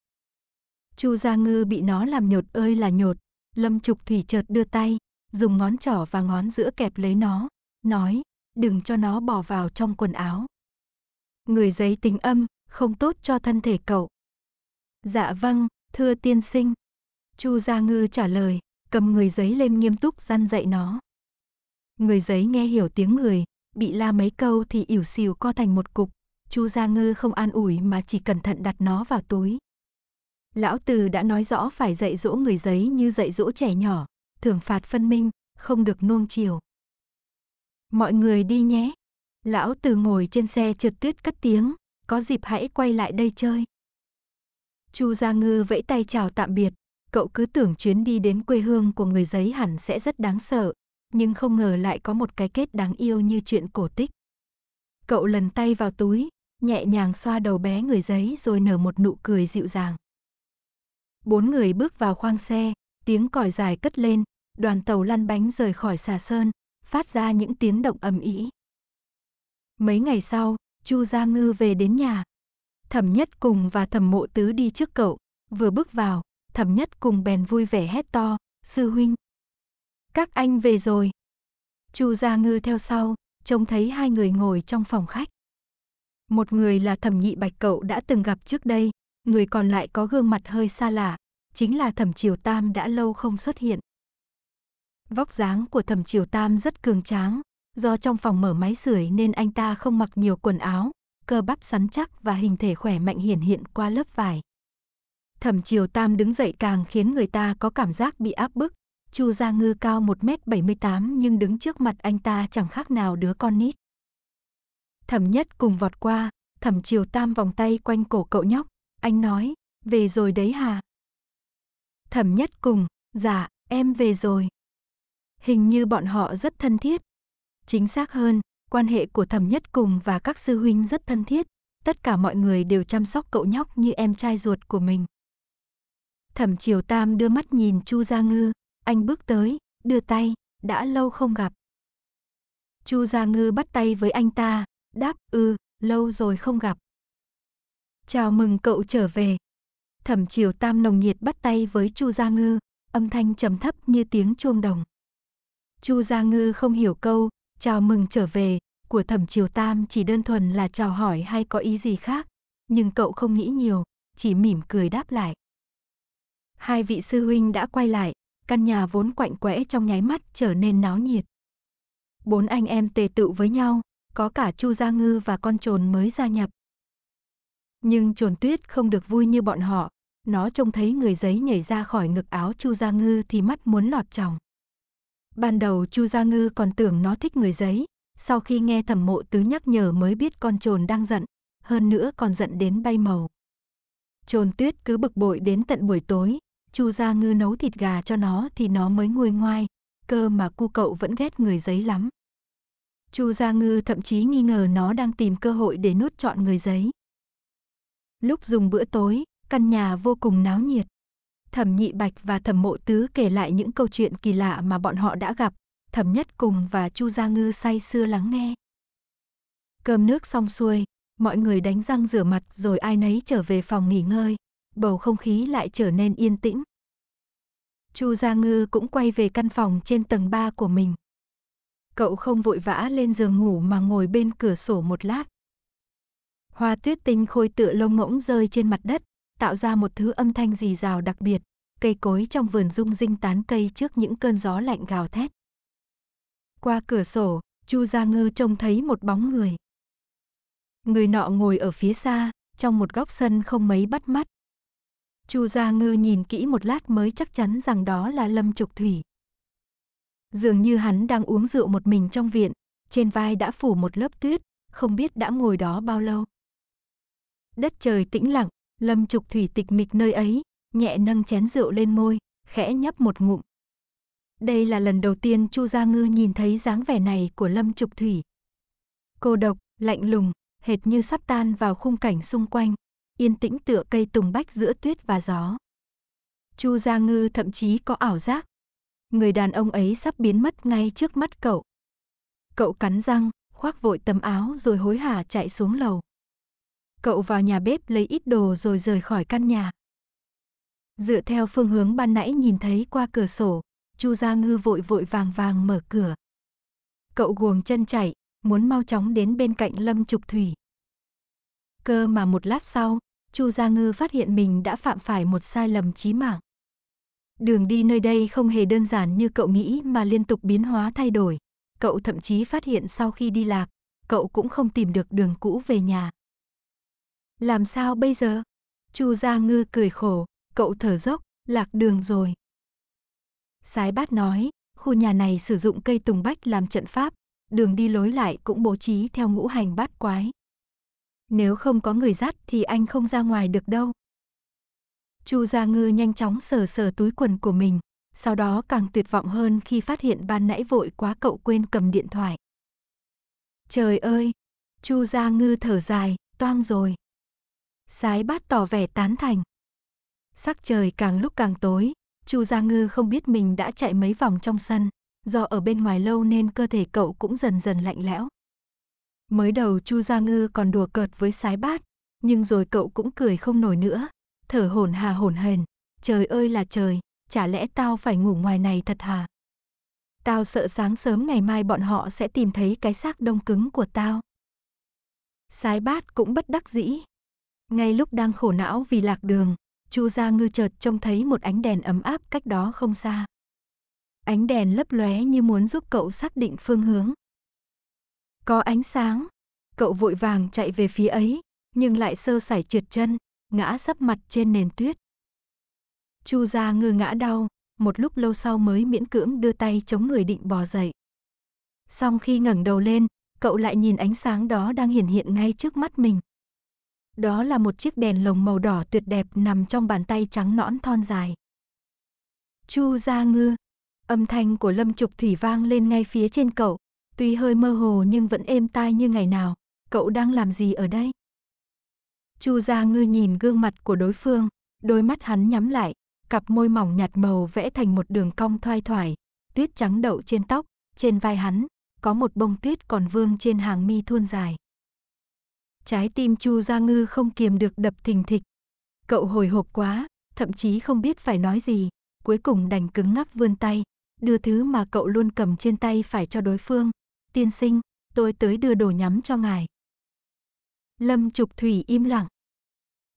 Chu Gia Ngư bị nó làm nhột ơi là nhột, Lâm Trục Thủy chợt đưa tay, dùng ngón trỏ và ngón giữa kẹp lấy nó, nói, đừng cho nó bỏ vào trong quần áo. Người giấy tính âm, không tốt cho thân thể cậu. Dạ vâng, Thưa tiên sinh. Chu Gia Ngư trả lời, cầm người giấy lên nghiêm túc răn dạy nó. Người giấy nghe hiểu tiếng người, bị la mấy câu thì ỉu xìu co thành một cục. Chu Gia Ngư không an ủi mà chỉ cẩn thận đặt nó vào túi. Lão Từ đã nói rõ phải dạy dỗ người giấy như dạy dỗ trẻ nhỏ, thưởng phạt phân minh, không được nuông chiều. Mọi người đi nhé. Lão Từ ngồi trên xe trượt tuyết cất tiếng, có dịp hãy quay lại đây chơi. Chu Gia Ngư vẫy tay chào tạm biệt, cậu cứ tưởng chuyến đi đến quê hương của người giấy hẳn sẽ rất đáng sợ, nhưng không ngờ lại có một cái kết đáng yêu như chuyện cổ tích. Cậu lần tay vào túi, nhẹ nhàng xoa đầu bé người giấy rồi nở một nụ cười dịu dàng. Bốn người bước vào khoang xe, tiếng còi dài cất lên, đoàn tàu lăn bánh rời khỏi xà sơn, phát ra những tiếng động ầm ĩ. Mấy ngày sau, Chu Gia Ngư về đến nhà, Thẩm Nhất Cùng và Thẩm Mộ Tứ đi trước cậu, vừa bước vào, Thẩm Nhất Cùng bèn vui vẻ hét to, "Sư huynh, các anh về rồi." Chu Gia Ngư theo sau, trông thấy hai người ngồi trong phòng khách. Một người là Thẩm Nhị Bạch cậu đã từng gặp trước đây, người còn lại có gương mặt hơi xa lạ, chính là Thẩm Triều Tam đã lâu không xuất hiện. Vóc dáng của Thẩm Triều Tam rất cường tráng, do trong phòng mở máy sưởi nên anh ta không mặc nhiều quần áo, cơ bắp sắn chắc và hình thể khỏe mạnh hiển hiện qua lớp vải. Thẩm Triều Tam đứng dậy càng khiến người ta có cảm giác bị áp bức. Chu Gia Ngư cao 1m78 nhưng đứng trước mặt anh ta chẳng khác nào đứa con nít. Thẩm Nhất cùng vọt qua, Thẩm Triều Tam vòng tay quanh cổ cậu nhóc, anh nói, về rồi đấy hả? Thẩm Nhất cùng, dạ, em về rồi. Hình như bọn họ rất thân thiết. Chính xác hơn, Quan hệ của Thẩm Nhất Cùng và các sư huynh rất thân thiết, tất cả mọi người đều chăm sóc cậu nhóc như em trai ruột của mình. Thẩm Triều Tam đưa mắt nhìn Chu Gia Ngư, anh bước tới, đưa tay, đã lâu không gặp. Chu Gia Ngư bắt tay với anh ta, đáp ừ, lâu rồi không gặp. Chào mừng cậu trở về. Thẩm Triều Tam nồng nhiệt bắt tay với Chu Gia Ngư, âm thanh trầm thấp như tiếng chuông đồng. Chu Gia Ngư không hiểu câu chào mừng trở về của thẩm triều tam chỉ đơn thuần là chào hỏi hay có ý gì khác nhưng cậu không nghĩ nhiều chỉ mỉm cười đáp lại hai vị sư huynh đã quay lại căn nhà vốn quạnh quẽ trong nháy mắt trở nên náo nhiệt bốn anh em tề tự với nhau có cả chu gia ngư và con trồn mới gia nhập nhưng trồn tuyết không được vui như bọn họ nó trông thấy người giấy nhảy ra khỏi ngực áo chu gia ngư thì mắt muốn lọt tròng Ban đầu Chu Gia Ngư còn tưởng nó thích người giấy, sau khi nghe thẩm mộ tứ nhắc nhở mới biết con trồn đang giận, hơn nữa còn giận đến bay màu. Trồn tuyết cứ bực bội đến tận buổi tối, Chu Gia Ngư nấu thịt gà cho nó thì nó mới nguôi ngoai, cơ mà cu cậu vẫn ghét người giấy lắm. Chu Gia Ngư thậm chí nghi ngờ nó đang tìm cơ hội để nuốt chọn người giấy. Lúc dùng bữa tối, căn nhà vô cùng náo nhiệt. Thẩm Nhị Bạch và Thẩm Mộ Tứ kể lại những câu chuyện kỳ lạ mà bọn họ đã gặp, Thẩm Nhất Cùng và Chu Gia Ngư say sưa lắng nghe. Cơm nước xong xuôi, mọi người đánh răng rửa mặt rồi ai nấy trở về phòng nghỉ ngơi, bầu không khí lại trở nên yên tĩnh. Chu Gia Ngư cũng quay về căn phòng trên tầng 3 của mình. Cậu không vội vã lên giường ngủ mà ngồi bên cửa sổ một lát. Hoa tuyết tinh khôi tựa lông ngỗng rơi trên mặt đất, tạo ra một thứ âm thanh rì rào đặc biệt, cây cối trong vườn rung rinh tán cây trước những cơn gió lạnh gào thét. Qua cửa sổ, Chu Gia Ngư trông thấy một bóng người. Người nọ ngồi ở phía xa, trong một góc sân không mấy bắt mắt. Chu Gia Ngư nhìn kỹ một lát mới chắc chắn rằng đó là Lâm Trục Thủy. Dường như hắn đang uống rượu một mình trong viện, trên vai đã phủ một lớp tuyết, không biết đã ngồi đó bao lâu. Đất trời tĩnh lặng, Lâm Trục Thủy tịch mịch nơi ấy, nhẹ nâng chén rượu lên môi, khẽ nhấp một ngụm. Đây là lần đầu tiên Chu Gia Ngư nhìn thấy dáng vẻ này của Lâm Trục Thủy. Cô độc, lạnh lùng, hệt như sắp tan vào khung cảnh xung quanh, yên tĩnh tựa cây tùng bách giữa tuyết và gió. Chu Gia Ngư thậm chí có ảo giác. Người đàn ông ấy sắp biến mất ngay trước mắt cậu. Cậu cắn răng, khoác vội tấm áo rồi hối hả chạy xuống lầu. Cậu vào nhà bếp lấy ít đồ rồi rời khỏi căn nhà. Dựa theo phương hướng ban nãy nhìn thấy qua cửa sổ, Chu Gia Ngư vội vội vàng vàng mở cửa. Cậu guồng chân chạy, muốn mau chóng đến bên cạnh Lâm Trục Thủy. Cơ mà một lát sau, Chu Gia Ngư phát hiện mình đã phạm phải một sai lầm chí mạng. Đường đi nơi đây không hề đơn giản như cậu nghĩ mà liên tục biến hóa thay đổi. Cậu thậm chí phát hiện sau khi đi lạc, cậu cũng không tìm được đường cũ về nhà làm sao bây giờ? Chu Gia Ngư cười khổ, cậu thở dốc, lạc đường rồi. Sái bát nói, khu nhà này sử dụng cây tùng bách làm trận pháp, đường đi lối lại cũng bố trí theo ngũ hành bát quái. Nếu không có người dắt thì anh không ra ngoài được đâu. Chu Gia Ngư nhanh chóng sờ sờ túi quần của mình, sau đó càng tuyệt vọng hơn khi phát hiện ban nãy vội quá cậu quên cầm điện thoại. Trời ơi, Chu Gia Ngư thở dài, toang rồi. Sái bát tỏ vẻ tán thành. Sắc trời càng lúc càng tối, Chu Gia Ngư không biết mình đã chạy mấy vòng trong sân, do ở bên ngoài lâu nên cơ thể cậu cũng dần dần lạnh lẽo. Mới đầu Chu Gia Ngư còn đùa cợt với sái bát, nhưng rồi cậu cũng cười không nổi nữa, thở hổn hà hổn hển, trời ơi là trời, chả lẽ tao phải ngủ ngoài này thật hà? Tao sợ sáng sớm ngày mai bọn họ sẽ tìm thấy cái xác đông cứng của tao. Sái bát cũng bất đắc dĩ, ngay lúc đang khổ não vì lạc đường, Chu Gia Ngư chợt trông thấy một ánh đèn ấm áp cách đó không xa. Ánh đèn lấp lóe như muốn giúp cậu xác định phương hướng. Có ánh sáng, cậu vội vàng chạy về phía ấy, nhưng lại sơ sải trượt chân, ngã sấp mặt trên nền tuyết. Chu Gia Ngư ngã đau, một lúc lâu sau mới miễn cưỡng đưa tay chống người định bò dậy. Song khi ngẩng đầu lên, cậu lại nhìn ánh sáng đó đang hiển hiện ngay trước mắt mình đó là một chiếc đèn lồng màu đỏ tuyệt đẹp nằm trong bàn tay trắng nõn thon dài. Chu Gia ngư, âm thanh của Lâm Trục Thủy vang lên ngay phía trên cậu, tuy hơi mơ hồ nhưng vẫn êm tai như ngày nào, cậu đang làm gì ở đây? Chu Gia Ngư nhìn gương mặt của đối phương, đôi mắt hắn nhắm lại, cặp môi mỏng nhạt màu vẽ thành một đường cong thoai thoải, tuyết trắng đậu trên tóc, trên vai hắn, có một bông tuyết còn vương trên hàng mi thuôn dài. Trái tim Chu Gia Ngư không kiềm được đập thình thịch. Cậu hồi hộp quá, thậm chí không biết phải nói gì, cuối cùng đành cứng ngắc vươn tay, đưa thứ mà cậu luôn cầm trên tay phải cho đối phương. Tiên sinh, tôi tới đưa đồ nhắm cho ngài. Lâm Trục Thủy im lặng.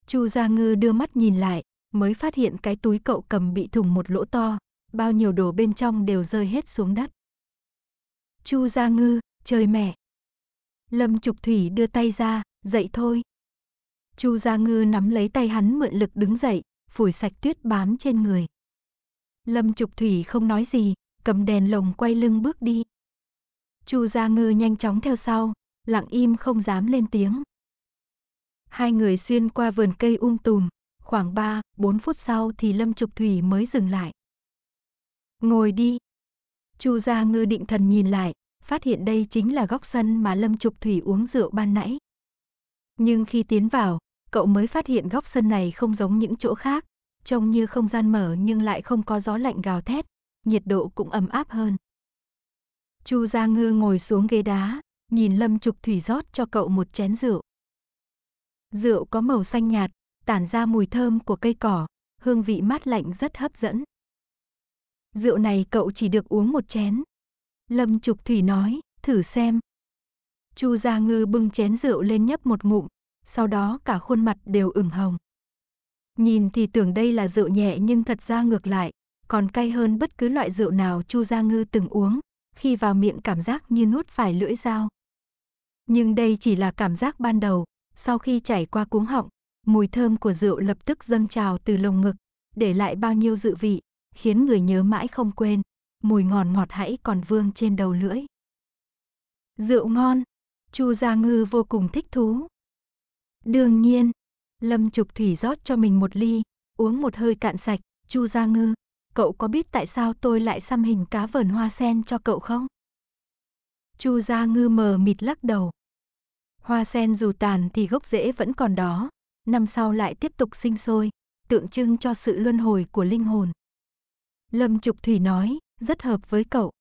Chu Gia Ngư đưa mắt nhìn lại, mới phát hiện cái túi cậu cầm bị thủng một lỗ to, bao nhiêu đồ bên trong đều rơi hết xuống đất. Chu Gia Ngư, trời mẹ. Lâm Trục Thủy đưa tay ra, dậy thôi. Chu Gia Ngư nắm lấy tay hắn mượn lực đứng dậy, phủi sạch tuyết bám trên người. Lâm Trục Thủy không nói gì, cầm đèn lồng quay lưng bước đi. Chu Gia Ngư nhanh chóng theo sau, lặng im không dám lên tiếng. Hai người xuyên qua vườn cây um tùm, khoảng 3, 4 phút sau thì Lâm Trục Thủy mới dừng lại. Ngồi đi. Chu Gia Ngư định thần nhìn lại, phát hiện đây chính là góc sân mà Lâm Trục Thủy uống rượu ban nãy. Nhưng khi tiến vào, cậu mới phát hiện góc sân này không giống những chỗ khác, trông như không gian mở nhưng lại không có gió lạnh gào thét, nhiệt độ cũng ấm áp hơn. Chu Gia Ngư ngồi xuống ghế đá, nhìn Lâm Trục Thủy rót cho cậu một chén rượu. Rượu có màu xanh nhạt, tản ra mùi thơm của cây cỏ, hương vị mát lạnh rất hấp dẫn. Rượu này cậu chỉ được uống một chén. Lâm Trục Thủy nói, thử xem, Chu Gia Ngư bưng chén rượu lên nhấp một ngụm, sau đó cả khuôn mặt đều ửng hồng. Nhìn thì tưởng đây là rượu nhẹ nhưng thật ra ngược lại, còn cay hơn bất cứ loại rượu nào Chu Gia Ngư từng uống, khi vào miệng cảm giác như nuốt phải lưỡi dao. Nhưng đây chỉ là cảm giác ban đầu, sau khi chảy qua cuống họng, mùi thơm của rượu lập tức dâng trào từ lồng ngực, để lại bao nhiêu dự vị, khiến người nhớ mãi không quên, mùi ngọt ngọt hãy còn vương trên đầu lưỡi. Rượu ngon, Chu Gia Ngư vô cùng thích thú. Đương nhiên, Lâm Trục Thủy rót cho mình một ly, uống một hơi cạn sạch, Chu Gia Ngư, cậu có biết tại sao tôi lại xăm hình cá vờn hoa sen cho cậu không? Chu Gia Ngư mờ mịt lắc đầu. Hoa sen dù tàn thì gốc rễ vẫn còn đó, năm sau lại tiếp tục sinh sôi, tượng trưng cho sự luân hồi của linh hồn. Lâm Trục Thủy nói, rất hợp với cậu.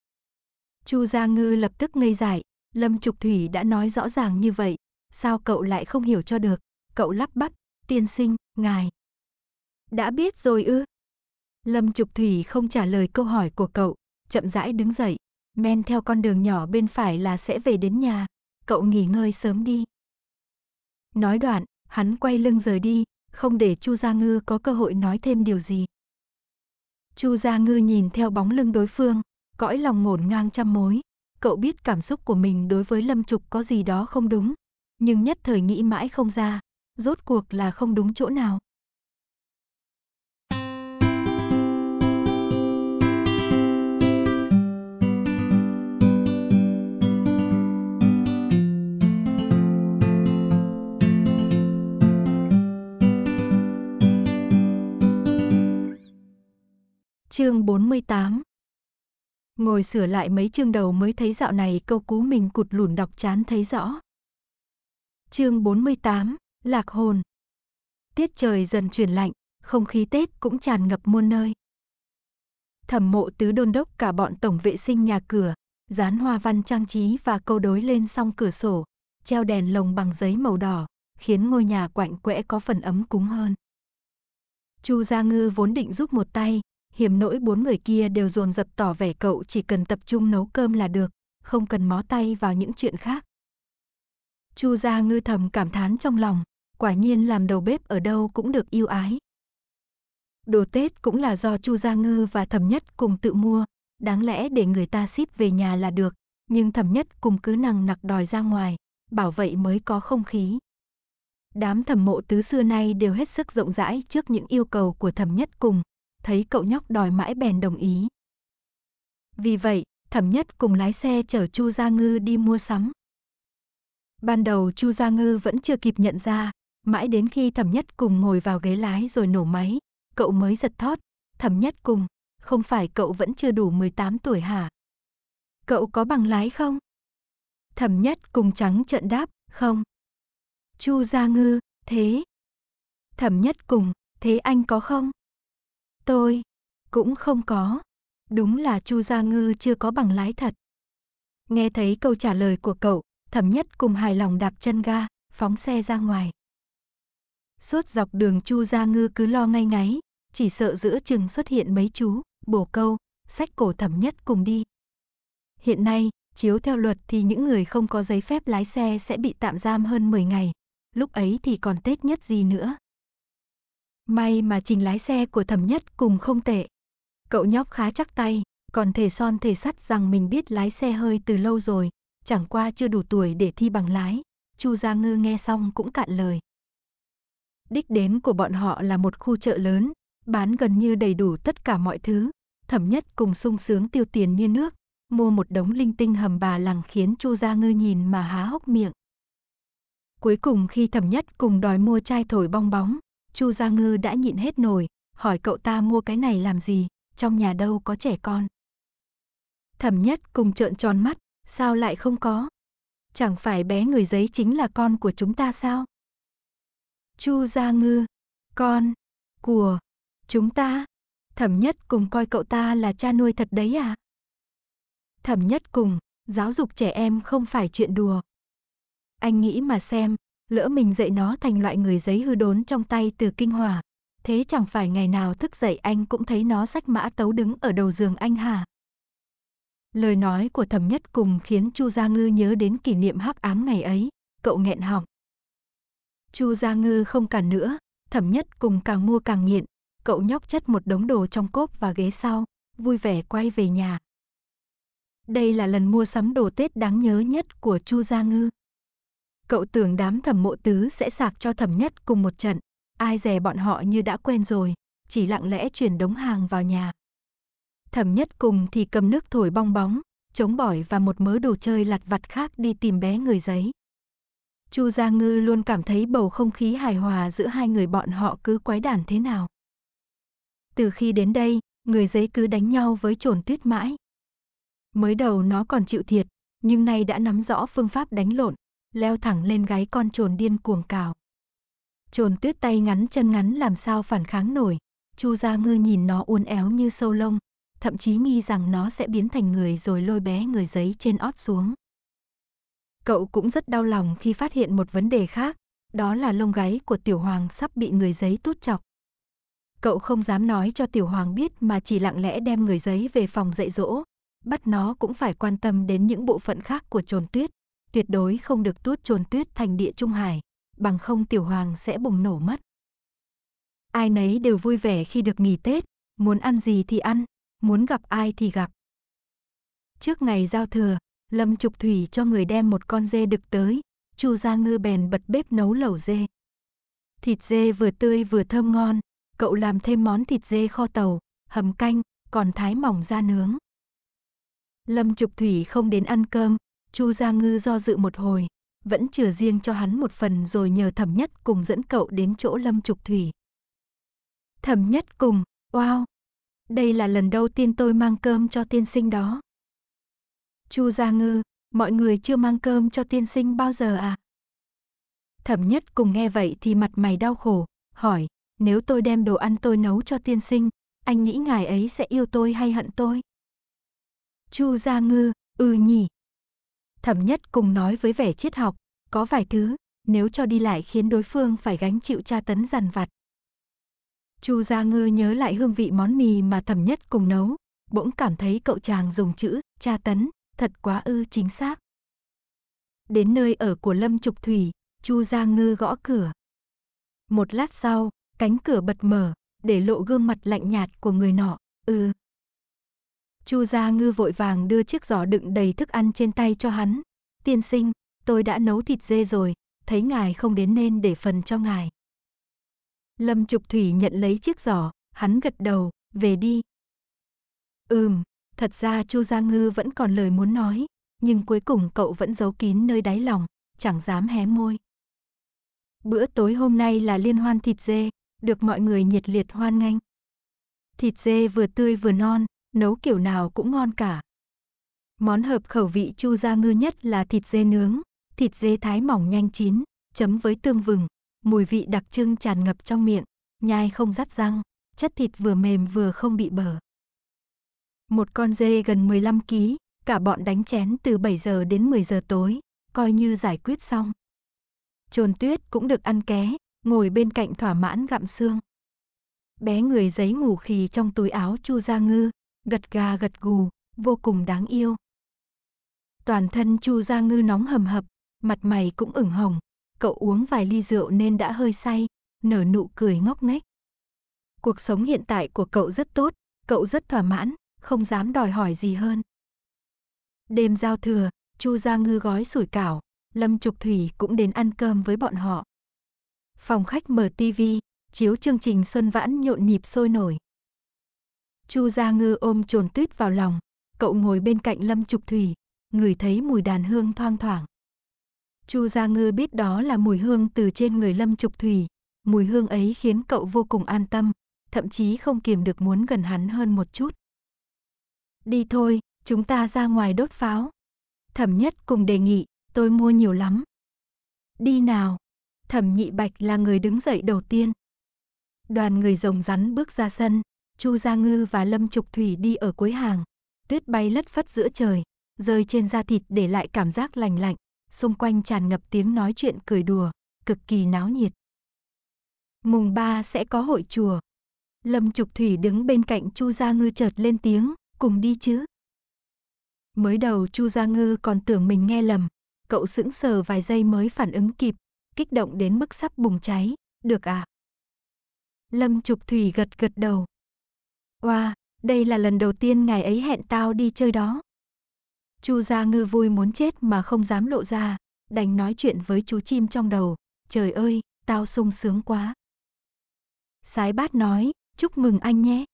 Chu Gia Ngư lập tức ngây dại, Lâm Trục Thủy đã nói rõ ràng như vậy, sao cậu lại không hiểu cho được? Cậu lắp bắp, tiên sinh, ngài. Đã biết rồi ư? Lâm Trục Thủy không trả lời câu hỏi của cậu, chậm rãi đứng dậy, men theo con đường nhỏ bên phải là sẽ về đến nhà, cậu nghỉ ngơi sớm đi. Nói đoạn, hắn quay lưng rời đi, không để Chu Gia Ngư có cơ hội nói thêm điều gì. Chu Gia Ngư nhìn theo bóng lưng đối phương, cõi lòng ngổn ngang trăm mối cậu biết cảm xúc của mình đối với Lâm Trục có gì đó không đúng, nhưng nhất thời nghĩ mãi không ra, rốt cuộc là không đúng chỗ nào. Chương 48 Ngồi sửa lại mấy chương đầu mới thấy dạo này câu cú mình cụt lùn đọc chán thấy rõ. Chương 48, Lạc hồn. Tiết trời dần chuyển lạnh, không khí Tết cũng tràn ngập muôn nơi. Thẩm mộ tứ đôn đốc cả bọn tổng vệ sinh nhà cửa, dán hoa văn trang trí và câu đối lên song cửa sổ, treo đèn lồng bằng giấy màu đỏ, khiến ngôi nhà quạnh quẽ có phần ấm cúng hơn. Chu Gia Ngư vốn định giúp một tay, hiểm nỗi bốn người kia đều dồn dập tỏ vẻ cậu chỉ cần tập trung nấu cơm là được, không cần mó tay vào những chuyện khác. Chu Gia Ngư thầm cảm thán trong lòng, quả nhiên làm đầu bếp ở đâu cũng được yêu ái. Đồ Tết cũng là do Chu Gia Ngư và Thẩm Nhất cùng tự mua, đáng lẽ để người ta ship về nhà là được, nhưng Thẩm Nhất cùng cứ nằng nặc đòi ra ngoài, bảo vậy mới có không khí. Đám thẩm mộ tứ xưa nay đều hết sức rộng rãi trước những yêu cầu của Thẩm Nhất cùng, thấy cậu nhóc đòi mãi bèn đồng ý. Vì vậy, Thẩm Nhất cùng lái xe chở Chu Gia Ngư đi mua sắm. Ban đầu Chu Gia Ngư vẫn chưa kịp nhận ra, mãi đến khi Thẩm Nhất cùng ngồi vào ghế lái rồi nổ máy, cậu mới giật thót. Thẩm Nhất cùng, không phải cậu vẫn chưa đủ 18 tuổi hả? Cậu có bằng lái không? Thẩm Nhất cùng trắng trợn đáp, không. Chu Gia Ngư, thế. Thẩm Nhất cùng, thế anh có không? Tôi cũng không có. Đúng là Chu Gia Ngư chưa có bằng lái thật. Nghe thấy câu trả lời của cậu, Thẩm Nhất cùng hài lòng đạp chân ga, phóng xe ra ngoài. Suốt dọc đường Chu Gia Ngư cứ lo ngay ngáy, chỉ sợ giữa chừng xuất hiện mấy chú, bổ câu, sách cổ Thẩm Nhất cùng đi. Hiện nay, chiếu theo luật thì những người không có giấy phép lái xe sẽ bị tạm giam hơn 10 ngày, lúc ấy thì còn Tết nhất gì nữa. May mà trình lái xe của thẩm nhất cùng không tệ. Cậu nhóc khá chắc tay, còn thể son thể sắt rằng mình biết lái xe hơi từ lâu rồi, chẳng qua chưa đủ tuổi để thi bằng lái. Chu Gia Ngư nghe xong cũng cạn lời. Đích đến của bọn họ là một khu chợ lớn, bán gần như đầy đủ tất cả mọi thứ. Thẩm nhất cùng sung sướng tiêu tiền như nước, mua một đống linh tinh hầm bà lằng khiến Chu Gia Ngư nhìn mà há hốc miệng. Cuối cùng khi thẩm nhất cùng đòi mua chai thổi bong bóng, Chu Gia Ngư đã nhịn hết nổi, hỏi cậu ta mua cái này làm gì, trong nhà đâu có trẻ con. Thẩm nhất cùng trợn tròn mắt, sao lại không có? Chẳng phải bé người giấy chính là con của chúng ta sao? Chu Gia Ngư, con, của, chúng ta, thẩm nhất cùng coi cậu ta là cha nuôi thật đấy à? Thẩm nhất cùng, giáo dục trẻ em không phải chuyện đùa. Anh nghĩ mà xem, lỡ mình dạy nó thành loại người giấy hư đốn trong tay từ kinh hỏa. Thế chẳng phải ngày nào thức dậy anh cũng thấy nó sách mã tấu đứng ở đầu giường anh hả? Lời nói của thẩm nhất cùng khiến Chu Gia Ngư nhớ đến kỷ niệm hắc ám ngày ấy, cậu nghẹn họng. Chu Gia Ngư không cản nữa, thẩm nhất cùng càng mua càng nghiện, cậu nhóc chất một đống đồ trong cốp và ghế sau, vui vẻ quay về nhà. Đây là lần mua sắm đồ Tết đáng nhớ nhất của Chu Gia Ngư. Cậu tưởng đám thẩm mộ tứ sẽ sạc cho thẩm nhất cùng một trận, ai dè bọn họ như đã quen rồi, chỉ lặng lẽ chuyển đống hàng vào nhà. Thẩm nhất cùng thì cầm nước thổi bong bóng, chống bỏi và một mớ đồ chơi lặt vặt khác đi tìm bé người giấy. Chu Gia Ngư luôn cảm thấy bầu không khí hài hòa giữa hai người bọn họ cứ quái đản thế nào. Từ khi đến đây, người giấy cứ đánh nhau với trồn tuyết mãi. Mới đầu nó còn chịu thiệt, nhưng nay đã nắm rõ phương pháp đánh lộn, leo thẳng lên gáy con trồn điên cuồng cào. Trồn tuyết tay ngắn chân ngắn làm sao phản kháng nổi, Chu Gia Ngư nhìn nó uốn éo như sâu lông, thậm chí nghi rằng nó sẽ biến thành người rồi lôi bé người giấy trên ót xuống. Cậu cũng rất đau lòng khi phát hiện một vấn đề khác, đó là lông gáy của Tiểu Hoàng sắp bị người giấy tút chọc. Cậu không dám nói cho Tiểu Hoàng biết mà chỉ lặng lẽ đem người giấy về phòng dạy dỗ, bắt nó cũng phải quan tâm đến những bộ phận khác của trồn tuyết tuyệt đối không được tuốt trồn tuyết thành địa trung hải, bằng không tiểu hoàng sẽ bùng nổ mất. Ai nấy đều vui vẻ khi được nghỉ Tết, muốn ăn gì thì ăn, muốn gặp ai thì gặp. Trước ngày giao thừa, Lâm Trục Thủy cho người đem một con dê đực tới, Chu Gia Ngư bèn bật bếp nấu lẩu dê. Thịt dê vừa tươi vừa thơm ngon, cậu làm thêm món thịt dê kho tàu, hầm canh, còn thái mỏng ra nướng. Lâm Trục Thủy không đến ăn cơm, Chu Gia Ngư do dự một hồi, vẫn chừa riêng cho hắn một phần rồi nhờ Thẩm Nhất cùng dẫn cậu đến chỗ Lâm Trục Thủy. Thẩm Nhất cùng, wow, đây là lần đầu tiên tôi mang cơm cho tiên sinh đó. Chu Gia Ngư, mọi người chưa mang cơm cho tiên sinh bao giờ à? Thẩm Nhất cùng nghe vậy thì mặt mày đau khổ, hỏi, nếu tôi đem đồ ăn tôi nấu cho tiên sinh, anh nghĩ ngài ấy sẽ yêu tôi hay hận tôi? Chu Gia Ngư, ừ nhỉ, thẩm nhất cùng nói với vẻ triết học, có vài thứ, nếu cho đi lại khiến đối phương phải gánh chịu tra tấn dằn vặt. Chu Gia Ngư nhớ lại hương vị món mì mà thẩm nhất cùng nấu, bỗng cảm thấy cậu chàng dùng chữ tra tấn thật quá ư chính xác. Đến nơi ở của Lâm Trục Thủy, Chu Gia Ngư gõ cửa. Một lát sau, cánh cửa bật mở, để lộ gương mặt lạnh nhạt của người nọ, ư. Ừ. Chu Gia Ngư vội vàng đưa chiếc giỏ đựng đầy thức ăn trên tay cho hắn. Tiên sinh, tôi đã nấu thịt dê rồi, thấy ngài không đến nên để phần cho ngài. Lâm Trục Thủy nhận lấy chiếc giỏ, hắn gật đầu, về đi. Ừm, thật ra Chu Gia Ngư vẫn còn lời muốn nói, nhưng cuối cùng cậu vẫn giấu kín nơi đáy lòng, chẳng dám hé môi. Bữa tối hôm nay là liên hoan thịt dê, được mọi người nhiệt liệt hoan nghênh. Thịt dê vừa tươi vừa non, nấu kiểu nào cũng ngon cả. Món hợp khẩu vị Chu Gia Ngư nhất là thịt dê nướng, thịt dê thái mỏng nhanh chín, chấm với tương vừng, mùi vị đặc trưng tràn ngập trong miệng, nhai không rắt răng, chất thịt vừa mềm vừa không bị bở. Một con dê gần 15 kg, cả bọn đánh chén từ 7 giờ đến 10 giờ tối, coi như giải quyết xong. Trồn tuyết cũng được ăn ké, ngồi bên cạnh thỏa mãn gặm xương. Bé người giấy ngủ khì trong túi áo Chu Gia Ngư, gật gà gật gù, vô cùng đáng yêu. Toàn thân Chu Gia Ngư nóng hầm hập, mặt mày cũng ửng hồng, cậu uống vài ly rượu nên đã hơi say, nở nụ cười ngốc nghếch Cuộc sống hiện tại của cậu rất tốt, cậu rất thỏa mãn, không dám đòi hỏi gì hơn. Đêm giao thừa, Chu Gia Ngư gói sủi cảo, Lâm Trục Thủy cũng đến ăn cơm với bọn họ. Phòng khách mở tivi, chiếu chương trình Xuân Vãn nhộn nhịp sôi nổi. Chu Gia Ngư ôm trồn tuyết vào lòng, cậu ngồi bên cạnh Lâm Trục Thủy, ngửi thấy mùi đàn hương thoang thoảng. Chu Gia Ngư biết đó là mùi hương từ trên người Lâm Trục Thủy, mùi hương ấy khiến cậu vô cùng an tâm, thậm chí không kiềm được muốn gần hắn hơn một chút. Đi thôi, chúng ta ra ngoài đốt pháo. Thẩm nhất cùng đề nghị, tôi mua nhiều lắm. Đi nào. Thẩm nhị bạch là người đứng dậy đầu tiên. Đoàn người rồng rắn bước ra sân, Chu Gia Ngư và Lâm Trục Thủy đi ở cuối hàng. Tuyết bay lất phất giữa trời, rơi trên da thịt để lại cảm giác lành lạnh, xung quanh tràn ngập tiếng nói chuyện cười đùa, cực kỳ náo nhiệt. Mùng 3 sẽ có hội chùa. Lâm Trục Thủy đứng bên cạnh Chu Gia Ngư chợt lên tiếng, cùng đi chứ. Mới đầu Chu Gia Ngư còn tưởng mình nghe lầm, cậu sững sờ vài giây mới phản ứng kịp, kích động đến mức sắp bùng cháy, được à? Lâm Trục Thủy gật gật đầu, Oa, wow, đây là lần đầu tiên ngài ấy hẹn tao đi chơi đó. Chu Gia Ngư vui muốn chết mà không dám lộ ra, đành nói chuyện với chú chim trong đầu, trời ơi, tao sung sướng quá. Sái bát nói, chúc mừng anh nhé.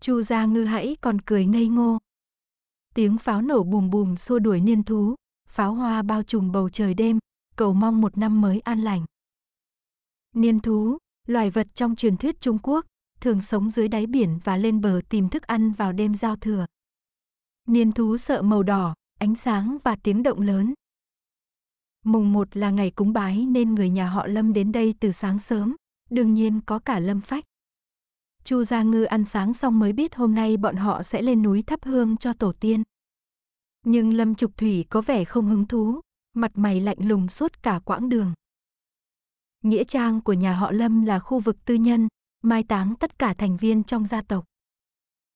Chu Gia Ngư hãy còn cười ngây ngô. Tiếng pháo nổ bùm bùm xua đuổi niên thú, pháo hoa bao trùm bầu trời đêm, cầu mong một năm mới an lành. Niên thú, loài vật trong truyền thuyết Trung Quốc, thường sống dưới đáy biển và lên bờ tìm thức ăn vào đêm giao thừa. Niên thú sợ màu đỏ, ánh sáng và tiếng động lớn. Mùng 1 là ngày cúng bái nên người nhà họ Lâm đến đây từ sáng sớm, đương nhiên có cả Lâm Phách. Chu Gia Ngư ăn sáng xong mới biết hôm nay bọn họ sẽ lên núi thắp hương cho tổ tiên. Nhưng Lâm Trục Thủy có vẻ không hứng thú, mặt mày lạnh lùng suốt cả quãng đường. Nghĩa trang của nhà họ Lâm là khu vực tư nhân, mai táng tất cả thành viên trong gia tộc.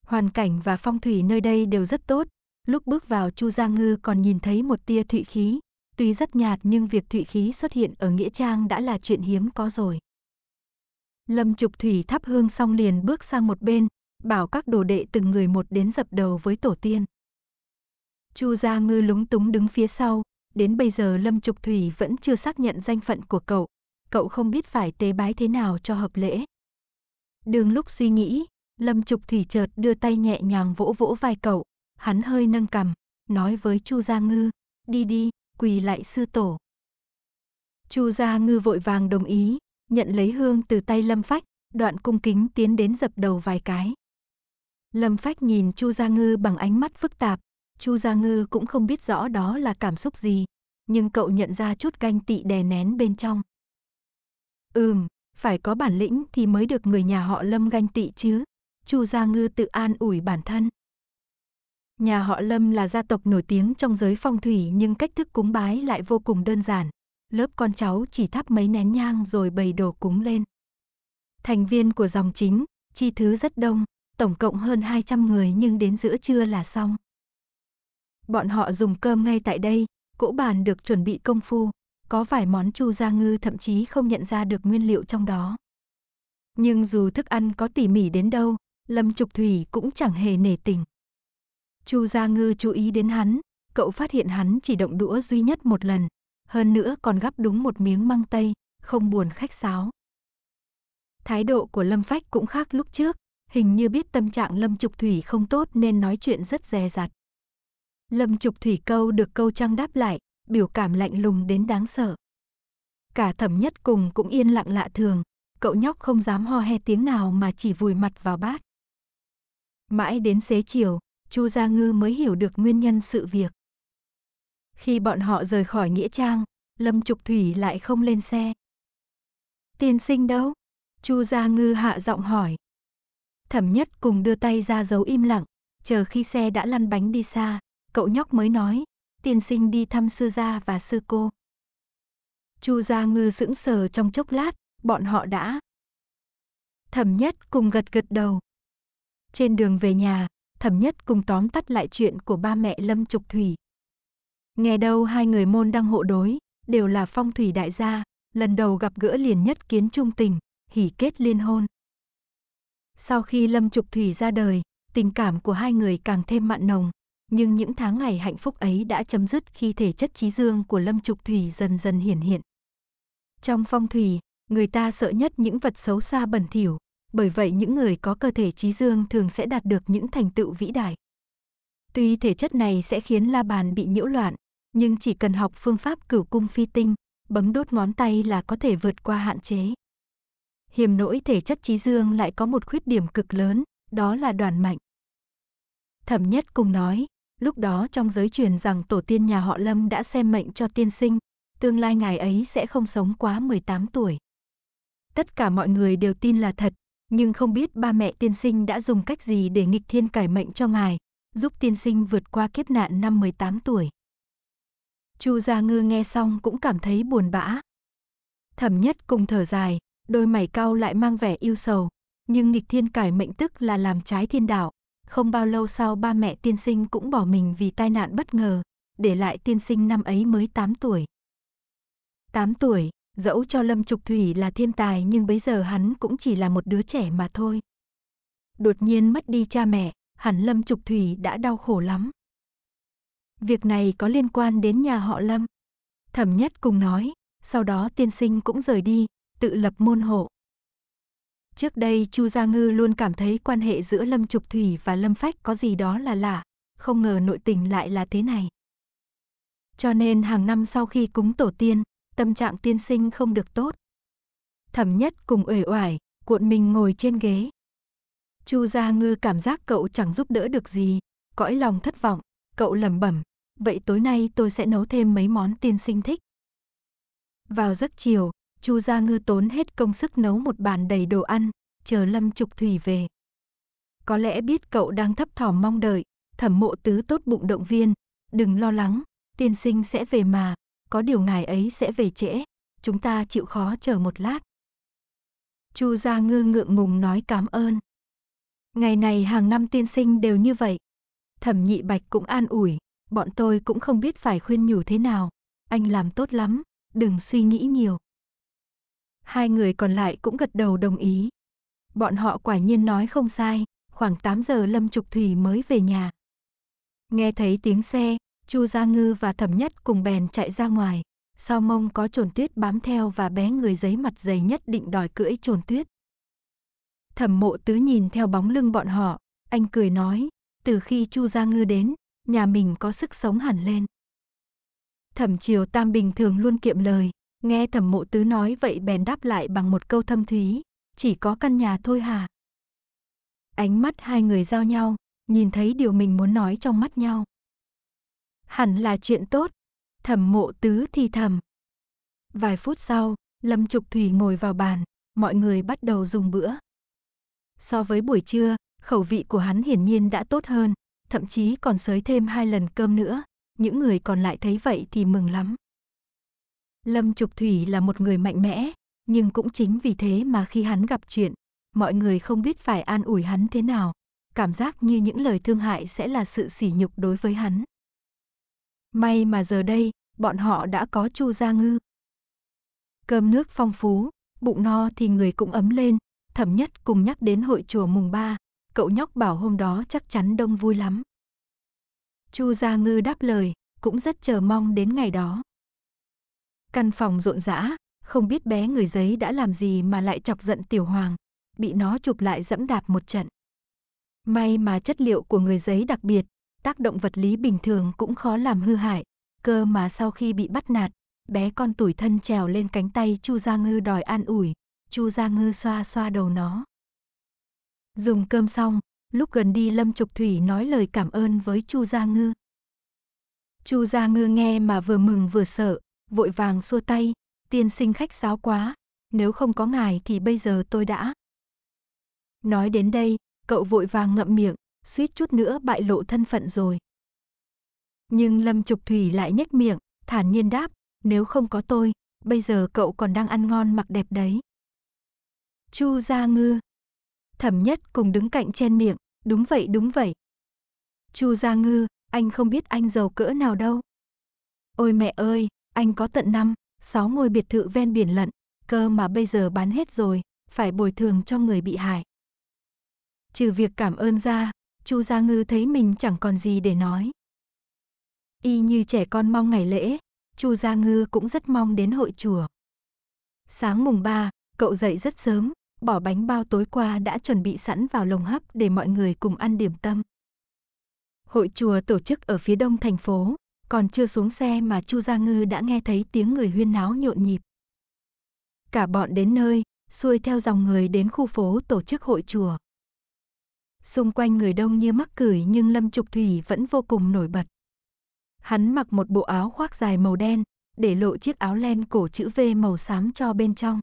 Hoàn cảnh và phong thủy nơi đây đều rất tốt, lúc bước vào Chu Gia Ngư còn nhìn thấy một tia thụy khí, tuy rất nhạt nhưng việc thụy khí xuất hiện ở Nghĩa Trang đã là chuyện hiếm có rồi. Lâm Trục Thủy thắp hương xong liền bước sang một bên, bảo các đồ đệ từng người một đến dập đầu với tổ tiên. Chu Gia Ngư lúng túng đứng phía sau, đến bây giờ Lâm Trục Thủy vẫn chưa xác nhận danh phận của cậu, cậu không biết phải tế bái thế nào cho hợp lễ. Đường lúc suy nghĩ, Lâm Trục Thủy chợt đưa tay nhẹ nhàng vỗ vỗ vai cậu, hắn hơi nâng cằm, nói với Chu Gia Ngư, đi đi, quỳ lại sư tổ. Chu Gia Ngư vội vàng đồng ý, nhận lấy hương từ tay Lâm Phách, đoạn cung kính tiến đến dập đầu vài cái. Lâm Phách nhìn Chu Gia Ngư bằng ánh mắt phức tạp, Chu Gia Ngư cũng không biết rõ đó là cảm xúc gì, nhưng cậu nhận ra chút ganh tị đè nén bên trong. Ừm, phải có bản lĩnh thì mới được người nhà họ Lâm ganh tị chứ. Chu Gia Ngư tự an ủi bản thân. Nhà họ Lâm là gia tộc nổi tiếng trong giới phong thủy nhưng cách thức cúng bái lại vô cùng đơn giản. Lớp con cháu chỉ thắp mấy nén nhang rồi bày đồ cúng lên. Thành viên của dòng chính, chi thứ rất đông, tổng cộng hơn 200 người nhưng đến giữa trưa là xong. Bọn họ dùng cơm ngay tại đây, cỗ bàn được chuẩn bị công phu, có vài món Chu Gia Ngư thậm chí không nhận ra được nguyên liệu trong đó. Nhưng dù thức ăn có tỉ mỉ đến đâu, Lâm Trục Thủy cũng chẳng hề nể tình. Chu Gia Ngư chú ý đến hắn, cậu phát hiện hắn chỉ động đũa duy nhất một lần, hơn nữa còn gắp đúng một miếng măng tây, không buồn khách sáo. Thái độ của Lâm Phách cũng khác lúc trước, hình như biết tâm trạng Lâm Trục Thủy không tốt nên nói chuyện rất dè dặt. Lâm Trục Thủy câu được câu trăng đáp lại, biểu cảm lạnh lùng đến đáng sợ. Cả thẩm nhất cùng cũng yên lặng lạ thường, cậu nhóc không dám ho he tiếng nào mà chỉ vùi mặt vào bát. Mãi đến xế chiều, Chu Gia Ngư mới hiểu được nguyên nhân sự việc. Khi bọn họ rời khỏi Nghĩa Trang, Lâm Trục Thủy lại không lên xe. Tiên sinh đâu? Chu Gia Ngư hạ giọng hỏi. Thẩm nhất cùng đưa tay ra giấu im lặng, chờ khi xe đã lăn bánh đi xa, cậu nhóc mới nói tiên sinh đi thăm sư gia và sư cô. Chu Gia Ngư sững sờ trong chốc lát, bọn họ đã. Thẩm Nhất cùng gật gật đầu. Trên đường về nhà, Thẩm Nhất cùng tóm tắt lại chuyện của ba mẹ Lâm Trục Thủy. Nghe đâu hai người môn đang hộ đối, đều là phong thủy đại gia, lần đầu gặp gỡ liền nhất kiến trung tình, hỉ kết liên hôn. Sau khi Lâm Trục Thủy ra đời, tình cảm của hai người càng thêm mặn nồng, nhưng những tháng ngày hạnh phúc ấy đã chấm dứt khi thể chất trí dương của Lâm Trục Thủy dần dần hiển hiện. Trong phong thủy, người ta sợ nhất những vật xấu xa bẩn thỉu, bởi vậy những người có cơ thể trí dương thường sẽ đạt được những thành tựu vĩ đại. Tuy thể chất này sẽ khiến la bàn bị nhiễu loạn, nhưng chỉ cần học phương pháp cửu cung phi tinh, bấm đốt ngón tay là có thể vượt qua hạn chế. Hiểm nỗi thể chất trí dương lại có một khuyết điểm cực lớn, đó là đoàn mạnh. Thẩm nhất cùng nói, Lúc đó trong giới truyền rằng tổ tiên nhà họ Lâm đã xem mệnh cho tiên sinh, tương lai ngài ấy sẽ không sống quá 18 tuổi. Tất cả mọi người đều tin là thật, nhưng không biết ba mẹ tiên sinh đã dùng cách gì để nghịch thiên cải mệnh cho ngài, giúp tiên sinh vượt qua kiếp nạn năm 18 tuổi. Chu Gia Ngư nghe xong cũng cảm thấy buồn bã. Thẩm nhất cùng thở dài, đôi mày cau lại mang vẻ yêu sầu, nhưng nghịch thiên cải mệnh tức là làm trái thiên đạo, không bao lâu sau ba mẹ tiên sinh cũng bỏ mình vì tai nạn bất ngờ, để lại tiên sinh năm ấy mới 8 tuổi. 8 tuổi, dẫu cho Lâm Trục Thủy là thiên tài nhưng bây giờ hắn cũng chỉ là một đứa trẻ mà thôi. Đột nhiên mất đi cha mẹ, hẳn Lâm Trục Thủy đã đau khổ lắm. Việc này có liên quan đến nhà họ Lâm. Thẩm nhất cùng nói, sau đó tiên sinh cũng rời đi, tự lập môn hộ. Trước đây Chu Gia Ngư luôn cảm thấy quan hệ giữa Lâm Trục Thủy và Lâm Phách có gì đó là lạ, không ngờ nội tình lại là thế này. Cho nên hàng năm sau khi cúng tổ tiên, tâm trạng tiên sinh không được tốt. Thẩm nhất cùng uể oải, cuộn mình ngồi trên ghế. Chu Gia Ngư cảm giác cậu chẳng giúp đỡ được gì, cõi lòng thất vọng, cậu lẩm bẩm, vậy tối nay tôi sẽ nấu thêm mấy món tiên sinh thích. Vào giấc chiều, Chu Gia Ngư tốn hết công sức nấu một bàn đầy đồ ăn, chờ Lâm Trục Thủy về. Có lẽ biết cậu đang thấp thỏm mong đợi, thẩm mộ tứ tốt bụng động viên, đừng lo lắng, tiên sinh sẽ về mà, có điều ngài ấy sẽ về trễ, chúng ta chịu khó chờ một lát. Chu Gia Ngư ngượng ngùng nói cảm ơn. Ngày này hàng năm tiên sinh đều như vậy. Thẩm nhị bạch cũng an ủi, bọn tôi cũng không biết phải khuyên nhủ thế nào. Anh làm tốt lắm, đừng suy nghĩ nhiều hai người còn lại cũng gật đầu đồng ý. Bọn họ quả nhiên nói không sai, khoảng 8 giờ Lâm Trục Thủy mới về nhà. Nghe thấy tiếng xe, Chu Gia Ngư và Thẩm Nhất cùng bèn chạy ra ngoài, sau mông có trồn tuyết bám theo và bé người giấy mặt dày nhất định đòi cưỡi trồn tuyết. Thẩm mộ tứ nhìn theo bóng lưng bọn họ, anh cười nói, từ khi Chu Gia Ngư đến, nhà mình có sức sống hẳn lên. Thẩm Triều Tam bình thường luôn kiệm lời, Nghe thẩm mộ tứ nói vậy bèn đáp lại bằng một câu thâm thúy, chỉ có căn nhà thôi hả? Ánh mắt hai người giao nhau, nhìn thấy điều mình muốn nói trong mắt nhau. Hẳn là chuyện tốt, thẩm mộ tứ thì thầm. Vài phút sau, Lâm Trục Thủy ngồi vào bàn, mọi người bắt đầu dùng bữa. So với buổi trưa, khẩu vị của hắn hiển nhiên đã tốt hơn, thậm chí còn sới thêm hai lần cơm nữa. Những người còn lại thấy vậy thì mừng lắm. Lâm Trục Thủy là một người mạnh mẽ, nhưng cũng chính vì thế mà khi hắn gặp chuyện, mọi người không biết phải an ủi hắn thế nào, cảm giác như những lời thương hại sẽ là sự sỉ nhục đối với hắn. May mà giờ đây, bọn họ đã có Chu Gia Ngư. Cơm nước phong phú, bụng no thì người cũng ấm lên, thẩm nhất cùng nhắc đến hội chùa mùng ba, cậu nhóc bảo hôm đó chắc chắn đông vui lắm. Chu Gia Ngư đáp lời, cũng rất chờ mong đến ngày đó. Căn phòng rộn rã, không biết bé người giấy đã làm gì mà lại chọc giận tiểu hoàng, bị nó chụp lại dẫm đạp một trận. May mà chất liệu của người giấy đặc biệt, tác động vật lý bình thường cũng khó làm hư hại, cơ mà sau khi bị bắt nạt, bé con tủi thân trèo lên cánh tay Chu Gia Ngư đòi an ủi, Chu Gia Ngư xoa xoa đầu nó. Dùng cơm xong, lúc gần đi Lâm Trục Thủy nói lời cảm ơn với Chu Gia Ngư. Chu Gia Ngư nghe mà vừa mừng vừa sợ, vội vàng xua tay, tiên sinh khách sáo quá, nếu không có ngài thì bây giờ tôi đã. Nói đến đây, cậu vội vàng ngậm miệng, suýt chút nữa bại lộ thân phận rồi. Nhưng Lâm Trục Thủy lại nhếch miệng, thản nhiên đáp, nếu không có tôi, bây giờ cậu còn đang ăn ngon mặc đẹp đấy. Chu Gia Ngư Thẩm nhất cùng đứng cạnh chen miệng, đúng vậy đúng vậy. Chu Gia Ngư, anh không biết anh giàu cỡ nào đâu. Ôi mẹ ơi, anh có tận 5, 6 ngôi biệt thự ven biển lận, cơ mà bây giờ bán hết rồi, phải bồi thường cho người bị hại. Trừ việc cảm ơn ra, Chu Gia Ngư thấy mình chẳng còn gì để nói. Y như trẻ con mong ngày lễ, Chu Gia Ngư cũng rất mong đến hội chùa. Sáng mùng 3, cậu dậy rất sớm, bỏ bánh bao tối qua đã chuẩn bị sẵn vào lồng hấp để mọi người cùng ăn điểm tâm. Hội chùa tổ chức ở phía đông thành phố, còn chưa xuống xe mà Chu Gia Ngư đã nghe thấy tiếng người huyên náo nhộn nhịp. Cả bọn đến nơi, xuôi theo dòng người đến khu phố tổ chức hội chùa. Xung quanh người đông như mắc cười nhưng Lâm Trục Thủy vẫn vô cùng nổi bật. Hắn mặc một bộ áo khoác dài màu đen, để lộ chiếc áo len cổ chữ V màu xám cho bên trong.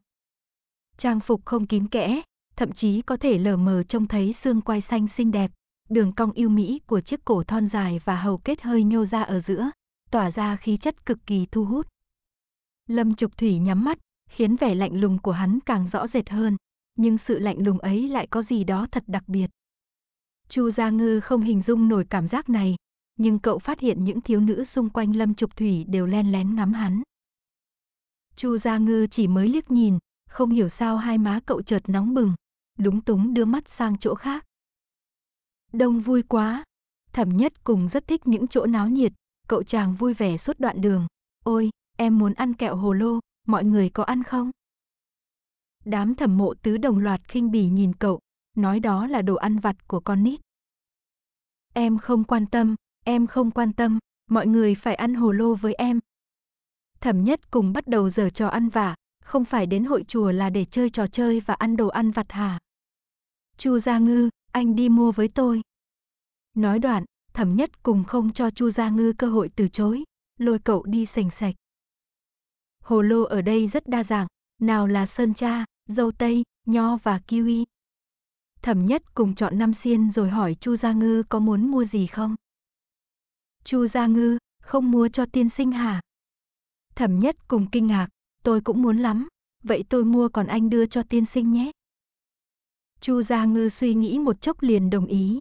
Trang phục không kín kẽ, thậm chí có thể lờ mờ trông thấy xương quai xanh xinh đẹp, đường cong yêu mỹ của chiếc cổ thon dài và hầu kết hơi nhô ra ở giữa, tỏa ra khí chất cực kỳ thu hút. Lâm Trục Thủy nhắm mắt, khiến vẻ lạnh lùng của hắn càng rõ rệt hơn, nhưng sự lạnh lùng ấy lại có gì đó thật đặc biệt. Chu Gia Ngư không hình dung nổi cảm giác này, nhưng cậu phát hiện những thiếu nữ xung quanh Lâm Trục Thủy đều len lén ngắm hắn. Chu Gia Ngư chỉ mới liếc nhìn, không hiểu sao hai má cậu chợt nóng bừng, đúng túng đưa mắt sang chỗ khác. Đông vui quá, Thẩm Nhất cùng rất thích những chỗ náo nhiệt, Cậu chàng vui vẻ suốt đoạn đường. Ôi, em muốn ăn kẹo hồ lô, mọi người có ăn không? Đám thẩm mộ tứ đồng loạt khinh bỉ nhìn cậu, nói đó là đồ ăn vặt của con nít. Em không quan tâm, em không quan tâm, mọi người phải ăn hồ lô với em. Thẩm nhất cùng bắt đầu giờ trò ăn vả, không phải đến hội chùa là để chơi trò chơi và ăn đồ ăn vặt hả? Chu Gia Ngư, anh đi mua với tôi. Nói đoạn, Thẩm nhất cùng không cho Chu Gia Ngư cơ hội từ chối, lôi cậu đi sành sạch. Hồ lô ở đây rất đa dạng, nào là sơn cha, dâu tây, nho và kiwi. Thẩm nhất cùng chọn năm xiên rồi hỏi Chu Gia Ngư có muốn mua gì không? Chu Gia Ngư, không mua cho tiên sinh hả? Thẩm nhất cùng kinh ngạc, tôi cũng muốn lắm, vậy tôi mua còn anh đưa cho tiên sinh nhé. Chu Gia Ngư suy nghĩ một chốc liền đồng ý.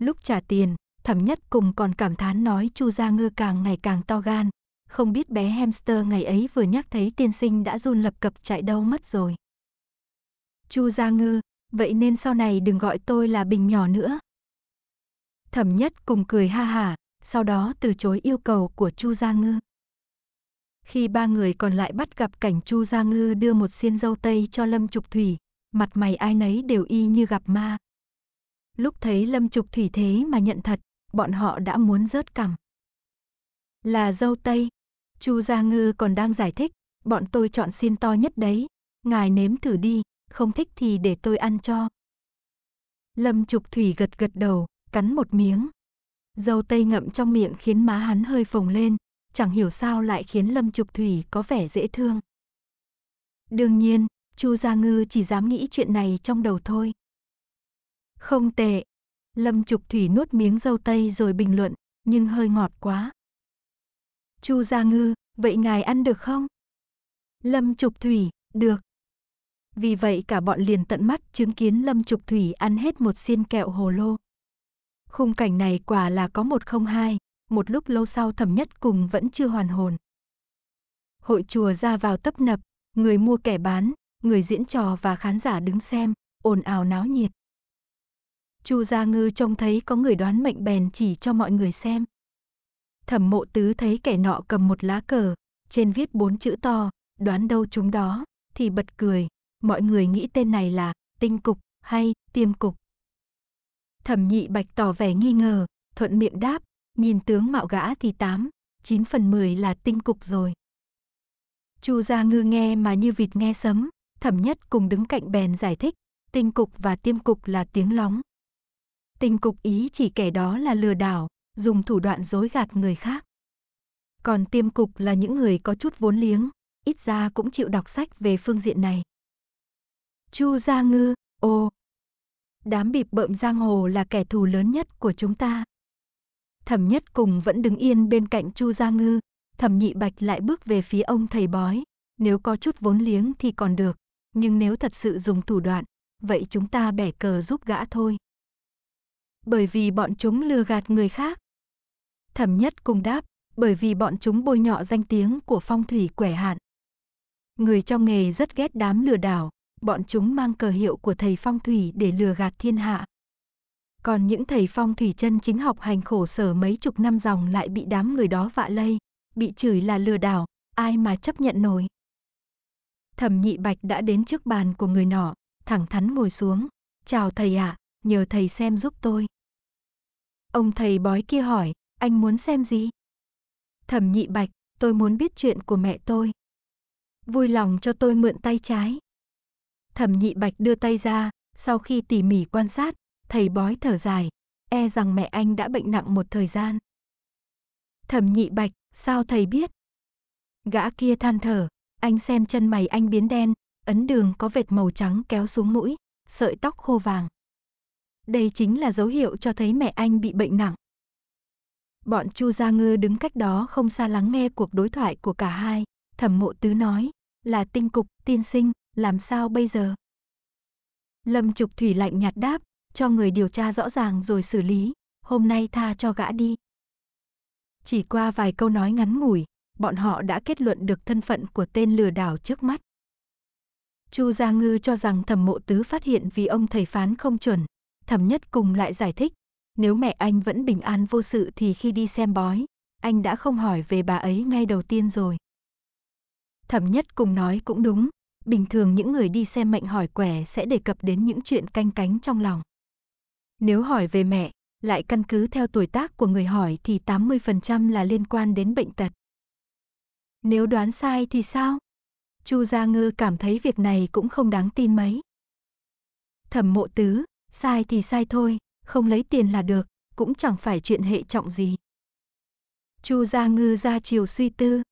Lúc trả tiền, Thẩm nhất cùng còn cảm thán nói Chu Gia Ngư càng ngày càng to gan. Không biết bé hamster ngày ấy vừa nhắc thấy tiên sinh đã run lập cập chạy đâu mất rồi. Chu Gia Ngư, vậy nên sau này đừng gọi tôi là bình nhỏ nữa. Thẩm nhất cùng cười ha hả, sau đó từ chối yêu cầu của Chu Gia Ngư. Khi ba người còn lại bắt gặp cảnh Chu Gia Ngư đưa một xiên dâu tây cho Lâm Trục Thủy, mặt mày ai nấy đều y như gặp ma. Lúc thấy Lâm Trục Thủy thế mà nhận thật, bọn họ đã muốn rớt cằm. Là dâu tây. Chu Gia Ngư còn đang giải thích, bọn tôi chọn xin to nhất đấy, ngài nếm thử đi, không thích thì để tôi ăn cho. Lâm Trục Thủy gật gật đầu, cắn một miếng. Dâu tây ngậm trong miệng khiến má hắn hơi phồng lên, chẳng hiểu sao lại khiến Lâm Trục Thủy có vẻ dễ thương. Đương nhiên, Chu Gia Ngư chỉ dám nghĩ chuyện này trong đầu thôi. Không tệ, Lâm Trục Thủy nuốt miếng dâu tây rồi bình luận, nhưng hơi ngọt quá. Chu Gia Ngư, vậy ngài ăn được không? Lâm Trục Thủy, được. Vì vậy cả bọn liền tận mắt chứng kiến Lâm Trục Thủy ăn hết một xiên kẹo hồ lô. Khung cảnh này quả là có một không hai, một lúc lâu sau thẩm nhất cùng vẫn chưa hoàn hồn. Hội chùa ra vào tấp nập, người mua kẻ bán, người diễn trò và khán giả đứng xem, ồn ào náo nhiệt. Chu Gia Ngư trông thấy có người đoán mệnh bèn chỉ cho mọi người xem. Thẩm mộ tứ thấy kẻ nọ cầm một lá cờ, trên viết bốn chữ to, đoán đâu chúng đó, thì bật cười, mọi người nghĩ tên này là tinh cục hay tiêm cục. Thẩm nhị bạch tỏ vẻ nghi ngờ, thuận miệng đáp, nhìn tướng mạo gã thì tám, chín phần mười là tinh cục rồi. Chu Gia Ngư nghe mà như vịt nghe sấm, thẩm nhất cùng đứng cạnh bèn giải thích, tinh cục và tiêm cục là tiếng lóng, Tình cục ý chỉ kẻ đó là lừa đảo, dùng thủ đoạn dối gạt người khác. Còn tiêm cục là những người có chút vốn liếng, ít ra cũng chịu đọc sách về phương diện này. Chu Gia Ngư, ô. Đám bịp bợm giang hồ là kẻ thù lớn nhất của chúng ta. Thẩm nhất cùng vẫn đứng yên bên cạnh Chu Gia Ngư, thẩm nhị bạch lại bước về phía ông thầy bói. Nếu có chút vốn liếng thì còn được, nhưng nếu thật sự dùng thủ đoạn, vậy chúng ta bẻ cờ giúp gã thôi bởi vì bọn chúng lừa gạt người khác. Thẩm nhất cùng đáp, bởi vì bọn chúng bôi nhọ danh tiếng của phong thủy quẻ hạn. Người trong nghề rất ghét đám lừa đảo, bọn chúng mang cờ hiệu của thầy phong thủy để lừa gạt thiên hạ. Còn những thầy phong thủy chân chính học hành khổ sở mấy chục năm dòng lại bị đám người đó vạ lây, bị chửi là lừa đảo, ai mà chấp nhận nổi. Thẩm nhị bạch đã đến trước bàn của người nọ, thẳng thắn ngồi xuống. Chào thầy ạ, à, nhờ thầy xem giúp tôi. Ông thầy bói kia hỏi, anh muốn xem gì? Thẩm nhị bạch, tôi muốn biết chuyện của mẹ tôi. Vui lòng cho tôi mượn tay trái. Thẩm nhị bạch đưa tay ra, sau khi tỉ mỉ quan sát, thầy bói thở dài, e rằng mẹ anh đã bệnh nặng một thời gian. Thẩm nhị bạch, sao thầy biết? Gã kia than thở, anh xem chân mày anh biến đen, ấn đường có vệt màu trắng kéo xuống mũi, sợi tóc khô vàng đây chính là dấu hiệu cho thấy mẹ anh bị bệnh nặng. Bọn Chu Gia Ngư đứng cách đó không xa lắng nghe cuộc đối thoại của cả hai, thẩm mộ tứ nói, là tinh cục, tiên sinh, làm sao bây giờ? Lâm Trục Thủy lạnh nhạt đáp, cho người điều tra rõ ràng rồi xử lý, hôm nay tha cho gã đi. Chỉ qua vài câu nói ngắn ngủi, bọn họ đã kết luận được thân phận của tên lừa đảo trước mắt. Chu Gia Ngư cho rằng thẩm mộ tứ phát hiện vì ông thầy phán không chuẩn, Thẩm Nhất cùng lại giải thích, nếu mẹ anh vẫn bình an vô sự thì khi đi xem bói, anh đã không hỏi về bà ấy ngay đầu tiên rồi. Thẩm Nhất cùng nói cũng đúng, bình thường những người đi xem mệnh hỏi quẻ sẽ đề cập đến những chuyện canh cánh trong lòng. Nếu hỏi về mẹ, lại căn cứ theo tuổi tác của người hỏi thì 80% là liên quan đến bệnh tật. Nếu đoán sai thì sao? Chu Gia Ngư cảm thấy việc này cũng không đáng tin mấy. Thẩm Mộ Tứ, Sai thì sai thôi, không lấy tiền là được, cũng chẳng phải chuyện hệ trọng gì. Chu Gia Ngư ra chiều suy tư.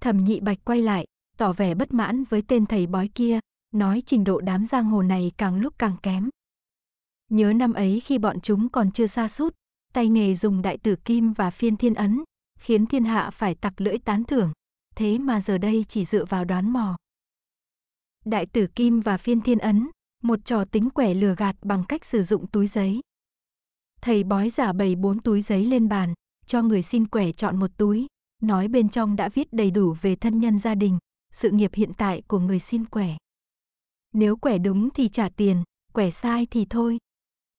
Thẩm Nhị Bạch quay lại, tỏ vẻ bất mãn với tên thầy bói kia, nói trình độ đám giang hồ này càng lúc càng kém. Nhớ năm ấy khi bọn chúng còn chưa xa sút, tay nghề dùng đại tử kim và phiên thiên ấn, khiến thiên hạ phải tặc lưỡi tán thưởng, thế mà giờ đây chỉ dựa vào đoán mò. Đại tử kim và phiên thiên ấn, một trò tính quẻ lừa gạt bằng cách sử dụng túi giấy. Thầy bói giả bày bốn túi giấy lên bàn, cho người xin quẻ chọn một túi, nói bên trong đã viết đầy đủ về thân nhân gia đình, sự nghiệp hiện tại của người xin quẻ. Nếu quẻ đúng thì trả tiền, quẻ sai thì thôi.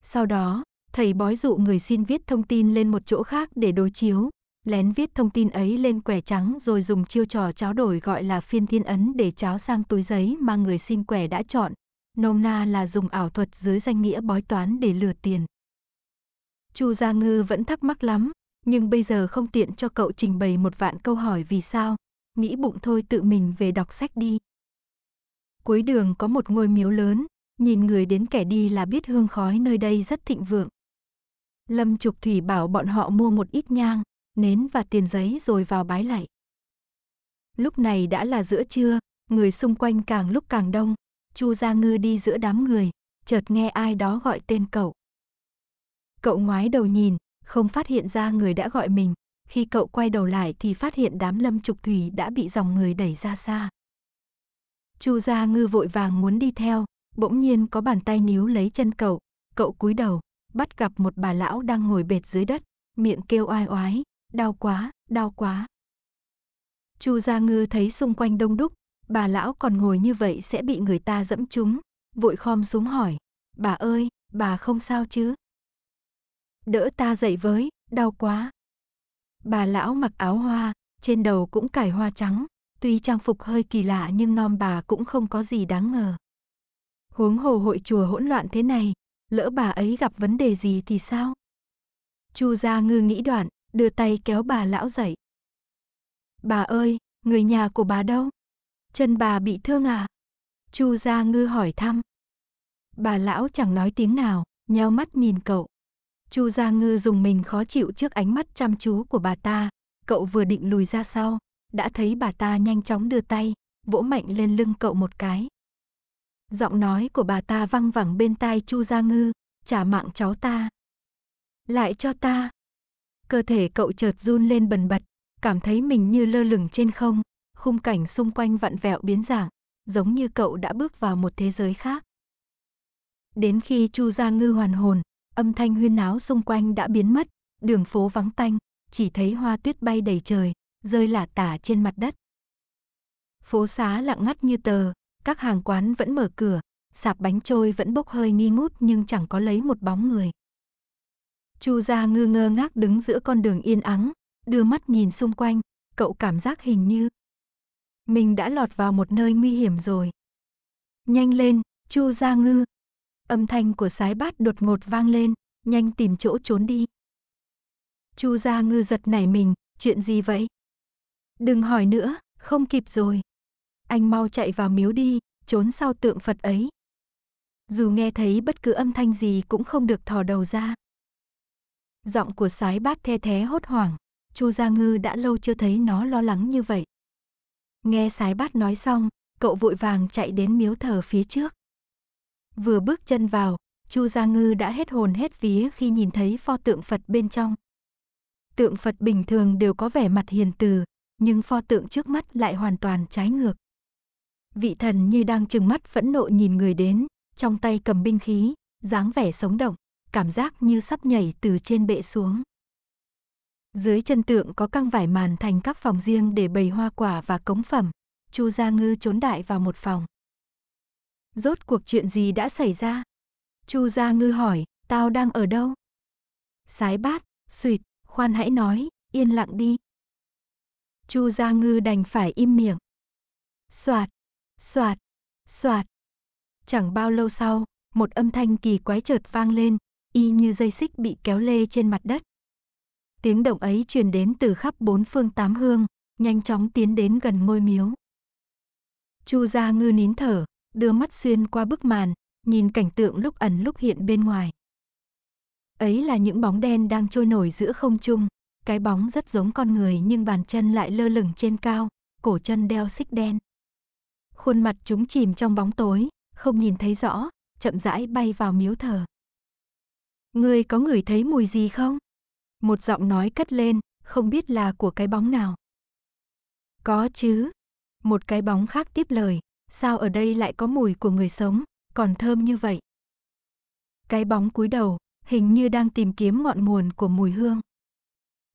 Sau đó, thầy bói dụ người xin viết thông tin lên một chỗ khác để đối chiếu, lén viết thông tin ấy lên quẻ trắng rồi dùng chiêu trò cháo đổi gọi là phiên thiên ấn để cháo sang túi giấy mà người xin quẻ đã chọn, nôm na là dùng ảo thuật dưới danh nghĩa bói toán để lừa tiền. Chu Gia Ngư vẫn thắc mắc lắm, nhưng bây giờ không tiện cho cậu trình bày một vạn câu hỏi vì sao, nghĩ bụng thôi tự mình về đọc sách đi. Cuối đường có một ngôi miếu lớn, nhìn người đến kẻ đi là biết hương khói nơi đây rất thịnh vượng. Lâm Trục Thủy bảo bọn họ mua một ít nhang, nến và tiền giấy rồi vào bái lạy. Lúc này đã là giữa trưa, người xung quanh càng lúc càng đông, Chu Gia Ngư đi giữa đám người, chợt nghe ai đó gọi tên cậu. Cậu ngoái đầu nhìn, không phát hiện ra người đã gọi mình, khi cậu quay đầu lại thì phát hiện đám lâm trục thủy đã bị dòng người đẩy ra xa. Chu Gia Ngư vội vàng muốn đi theo, bỗng nhiên có bàn tay níu lấy chân cậu, cậu cúi đầu, bắt gặp một bà lão đang ngồi bệt dưới đất, miệng kêu oai oái, đau quá, đau quá. Chu Gia Ngư thấy xung quanh đông đúc, bà lão còn ngồi như vậy sẽ bị người ta dẫm trúng, vội khom xuống hỏi, bà ơi, bà không sao chứ? Đỡ ta dậy với, đau quá. Bà lão mặc áo hoa, trên đầu cũng cài hoa trắng, tuy trang phục hơi kỳ lạ nhưng non bà cũng không có gì đáng ngờ. Huống hồ hội chùa hỗn loạn thế này, lỡ bà ấy gặp vấn đề gì thì sao? Chu Gia Ngư nghĩ đoạn, đưa tay kéo bà lão dậy. Bà ơi, người nhà của bà đâu? Chân bà bị thương à? Chu Gia Ngư hỏi thăm. Bà lão chẳng nói tiếng nào, nheo mắt nhìn cậu. Chu Gia Ngư dùng mình khó chịu trước ánh mắt chăm chú của bà ta, cậu vừa định lùi ra sau, đã thấy bà ta nhanh chóng đưa tay, vỗ mạnh lên lưng cậu một cái. Giọng nói của bà ta văng vẳng bên tai Chu Gia Ngư, trả mạng cháu ta. Lại cho ta. Cơ thể cậu chợt run lên bần bật, cảm thấy mình như lơ lửng trên không, khung cảnh xung quanh vặn vẹo biến dạng, giống như cậu đã bước vào một thế giới khác. Đến khi Chu Gia Ngư hoàn hồn, âm thanh huyên náo xung quanh đã biến mất, đường phố vắng tanh, chỉ thấy hoa tuyết bay đầy trời, rơi lả tả trên mặt đất. Phố xá lặng ngắt như tờ, các hàng quán vẫn mở cửa, sạp bánh trôi vẫn bốc hơi nghi ngút nhưng chẳng có lấy một bóng người. Chu Gia Ngư ngơ ngác đứng giữa con đường yên ắng, đưa mắt nhìn xung quanh, cậu cảm giác hình như mình đã lọt vào một nơi nguy hiểm rồi. Nhanh lên, Chu Gia Ngư. Âm thanh của sái bát đột ngột vang lên, nhanh tìm chỗ trốn đi. Chu Gia Ngư giật nảy mình, chuyện gì vậy? Đừng hỏi nữa, không kịp rồi. Anh mau chạy vào miếu đi, trốn sau tượng Phật ấy. Dù nghe thấy bất cứ âm thanh gì cũng không được thò đầu ra. Giọng của sái bát the thé hốt hoảng, Chu Gia Ngư đã lâu chưa thấy nó lo lắng như vậy. Nghe sái bát nói xong, cậu vội vàng chạy đến miếu thờ phía trước. Vừa bước chân vào, Chu Gia Ngư đã hết hồn hết vía khi nhìn thấy pho tượng Phật bên trong. Tượng Phật bình thường đều có vẻ mặt hiền từ, nhưng pho tượng trước mắt lại hoàn toàn trái ngược. Vị thần như đang trừng mắt phẫn nộ nhìn người đến, trong tay cầm binh khí, dáng vẻ sống động, cảm giác như sắp nhảy từ trên bệ xuống. Dưới chân tượng có căng vải màn thành các phòng riêng để bày hoa quả và cống phẩm. Chu Gia Ngư trốn đại vào một phòng. Rốt cuộc chuyện gì đã xảy ra? Chu Gia Ngư hỏi, tao đang ở đâu? Sái bát, suyệt, khoan hãy nói, yên lặng đi. Chu Gia Ngư đành phải im miệng. Soạt, soạt, soạt. Chẳng bao lâu sau, một âm thanh kỳ quái chợt vang lên, y như dây xích bị kéo lê trên mặt đất tiếng động ấy truyền đến từ khắp bốn phương tám hương, nhanh chóng tiến đến gần ngôi miếu. Chu Gia Ngư nín thở, đưa mắt xuyên qua bức màn, nhìn cảnh tượng lúc ẩn lúc hiện bên ngoài. Ấy là những bóng đen đang trôi nổi giữa không trung, cái bóng rất giống con người nhưng bàn chân lại lơ lửng trên cao, cổ chân đeo xích đen. Khuôn mặt chúng chìm trong bóng tối, không nhìn thấy rõ, chậm rãi bay vào miếu thờ. Ngươi có ngửi thấy mùi gì không? Một giọng nói cất lên, không biết là của cái bóng nào. Có chứ. Một cái bóng khác tiếp lời, sao ở đây lại có mùi của người sống, còn thơm như vậy. Cái bóng cúi đầu, hình như đang tìm kiếm ngọn nguồn của mùi hương.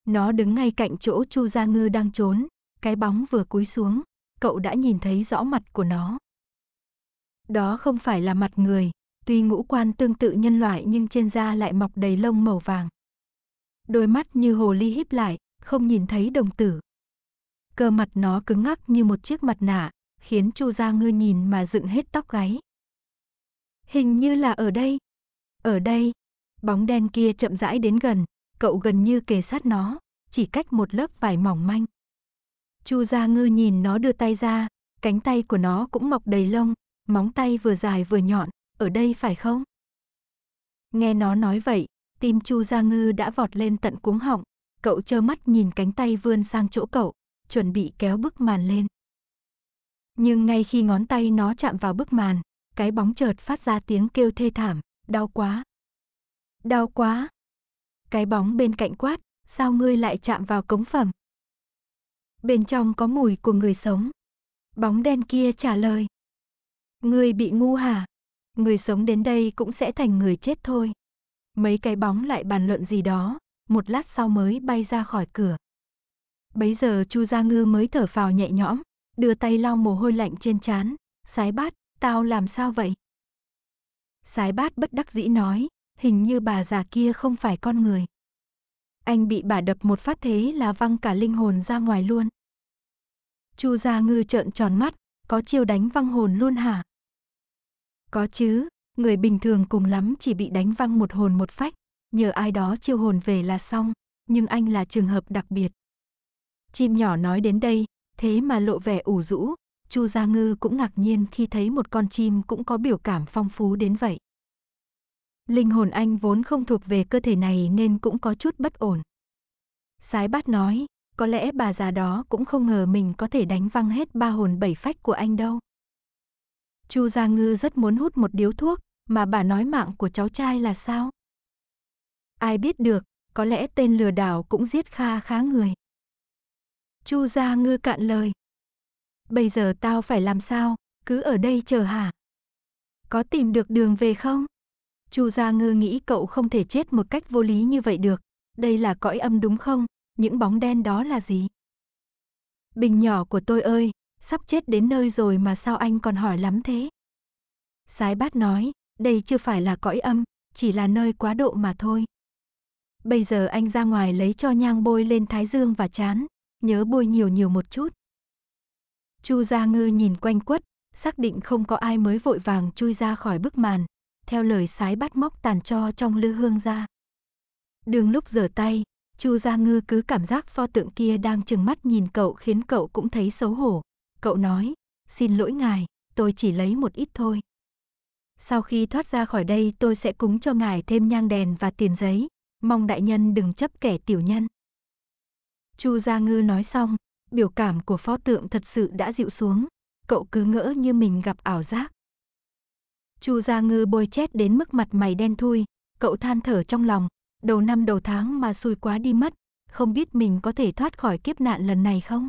Nó đứng ngay cạnh chỗ Chu Gia Ngư đang trốn, cái bóng vừa cúi xuống, cậu đã nhìn thấy rõ mặt của nó. Đó không phải là mặt người, tuy ngũ quan tương tự nhân loại nhưng trên da lại mọc đầy lông màu vàng đôi mắt như hồ ly híp lại, không nhìn thấy đồng tử. Cơ mặt nó cứng ngắc như một chiếc mặt nạ, khiến Chu Gia Ngư nhìn mà dựng hết tóc gáy. Hình như là ở đây. Ở đây. Bóng đen kia chậm rãi đến gần, cậu gần như kề sát nó, chỉ cách một lớp vải mỏng manh. Chu Gia Ngư nhìn nó đưa tay ra, cánh tay của nó cũng mọc đầy lông, móng tay vừa dài vừa nhọn, ở đây phải không? Nghe nó nói vậy, tim Chu Gia Ngư đã vọt lên tận cuống họng, cậu trơ mắt nhìn cánh tay vươn sang chỗ cậu, chuẩn bị kéo bức màn lên. Nhưng ngay khi ngón tay nó chạm vào bức màn, cái bóng chợt phát ra tiếng kêu thê thảm, đau quá. Đau quá. Cái bóng bên cạnh quát, sao ngươi lại chạm vào cống phẩm? Bên trong có mùi của người sống. Bóng đen kia trả lời. Ngươi bị ngu hả? Người sống đến đây cũng sẽ thành người chết thôi. Mấy cái bóng lại bàn luận gì đó, một lát sau mới bay ra khỏi cửa. Bấy giờ Chu Gia Ngư mới thở phào nhẹ nhõm, đưa tay lau mồ hôi lạnh trên trán, sái bát, tao làm sao vậy? Sái bát bất đắc dĩ nói, hình như bà già kia không phải con người. Anh bị bà đập một phát thế là văng cả linh hồn ra ngoài luôn. Chu Gia Ngư trợn tròn mắt, có chiêu đánh văng hồn luôn hả? Có chứ, Người bình thường cùng lắm chỉ bị đánh văng một hồn một phách, nhờ ai đó chiêu hồn về là xong, nhưng anh là trường hợp đặc biệt. Chim nhỏ nói đến đây, thế mà lộ vẻ ủ rũ, Chu Gia Ngư cũng ngạc nhiên khi thấy một con chim cũng có biểu cảm phong phú đến vậy. Linh hồn anh vốn không thuộc về cơ thể này nên cũng có chút bất ổn. Sái bát nói, có lẽ bà già đó cũng không ngờ mình có thể đánh văng hết ba hồn bảy phách của anh đâu. Chu Gia Ngư rất muốn hút một điếu thuốc, mà bà nói mạng của cháu trai là sao? Ai biết được, có lẽ tên lừa đảo cũng giết kha khá người. Chu Gia Ngư cạn lời. Bây giờ tao phải làm sao, cứ ở đây chờ hả? Có tìm được đường về không? Chu Gia Ngư nghĩ cậu không thể chết một cách vô lý như vậy được. Đây là cõi âm đúng không? Những bóng đen đó là gì? Bình nhỏ của tôi ơi, sắp chết đến nơi rồi mà sao anh còn hỏi lắm thế? Sái bát nói, đây chưa phải là cõi âm, chỉ là nơi quá độ mà thôi. Bây giờ anh ra ngoài lấy cho nhang bôi lên thái dương và chán, nhớ bôi nhiều nhiều một chút. Chu Gia Ngư nhìn quanh quất, xác định không có ai mới vội vàng chui ra khỏi bức màn, theo lời sái bắt móc tàn cho trong lư hương ra. Đường lúc giở tay, Chu Gia Ngư cứ cảm giác pho tượng kia đang chừng mắt nhìn cậu khiến cậu cũng thấy xấu hổ. Cậu nói, xin lỗi ngài, tôi chỉ lấy một ít thôi sau khi thoát ra khỏi đây tôi sẽ cúng cho ngài thêm nhang đèn và tiền giấy, mong đại nhân đừng chấp kẻ tiểu nhân. Chu Gia Ngư nói xong, biểu cảm của pho tượng thật sự đã dịu xuống, cậu cứ ngỡ như mình gặp ảo giác. Chu Gia Ngư bôi chết đến mức mặt mày đen thui, cậu than thở trong lòng, đầu năm đầu tháng mà xui quá đi mất, không biết mình có thể thoát khỏi kiếp nạn lần này không?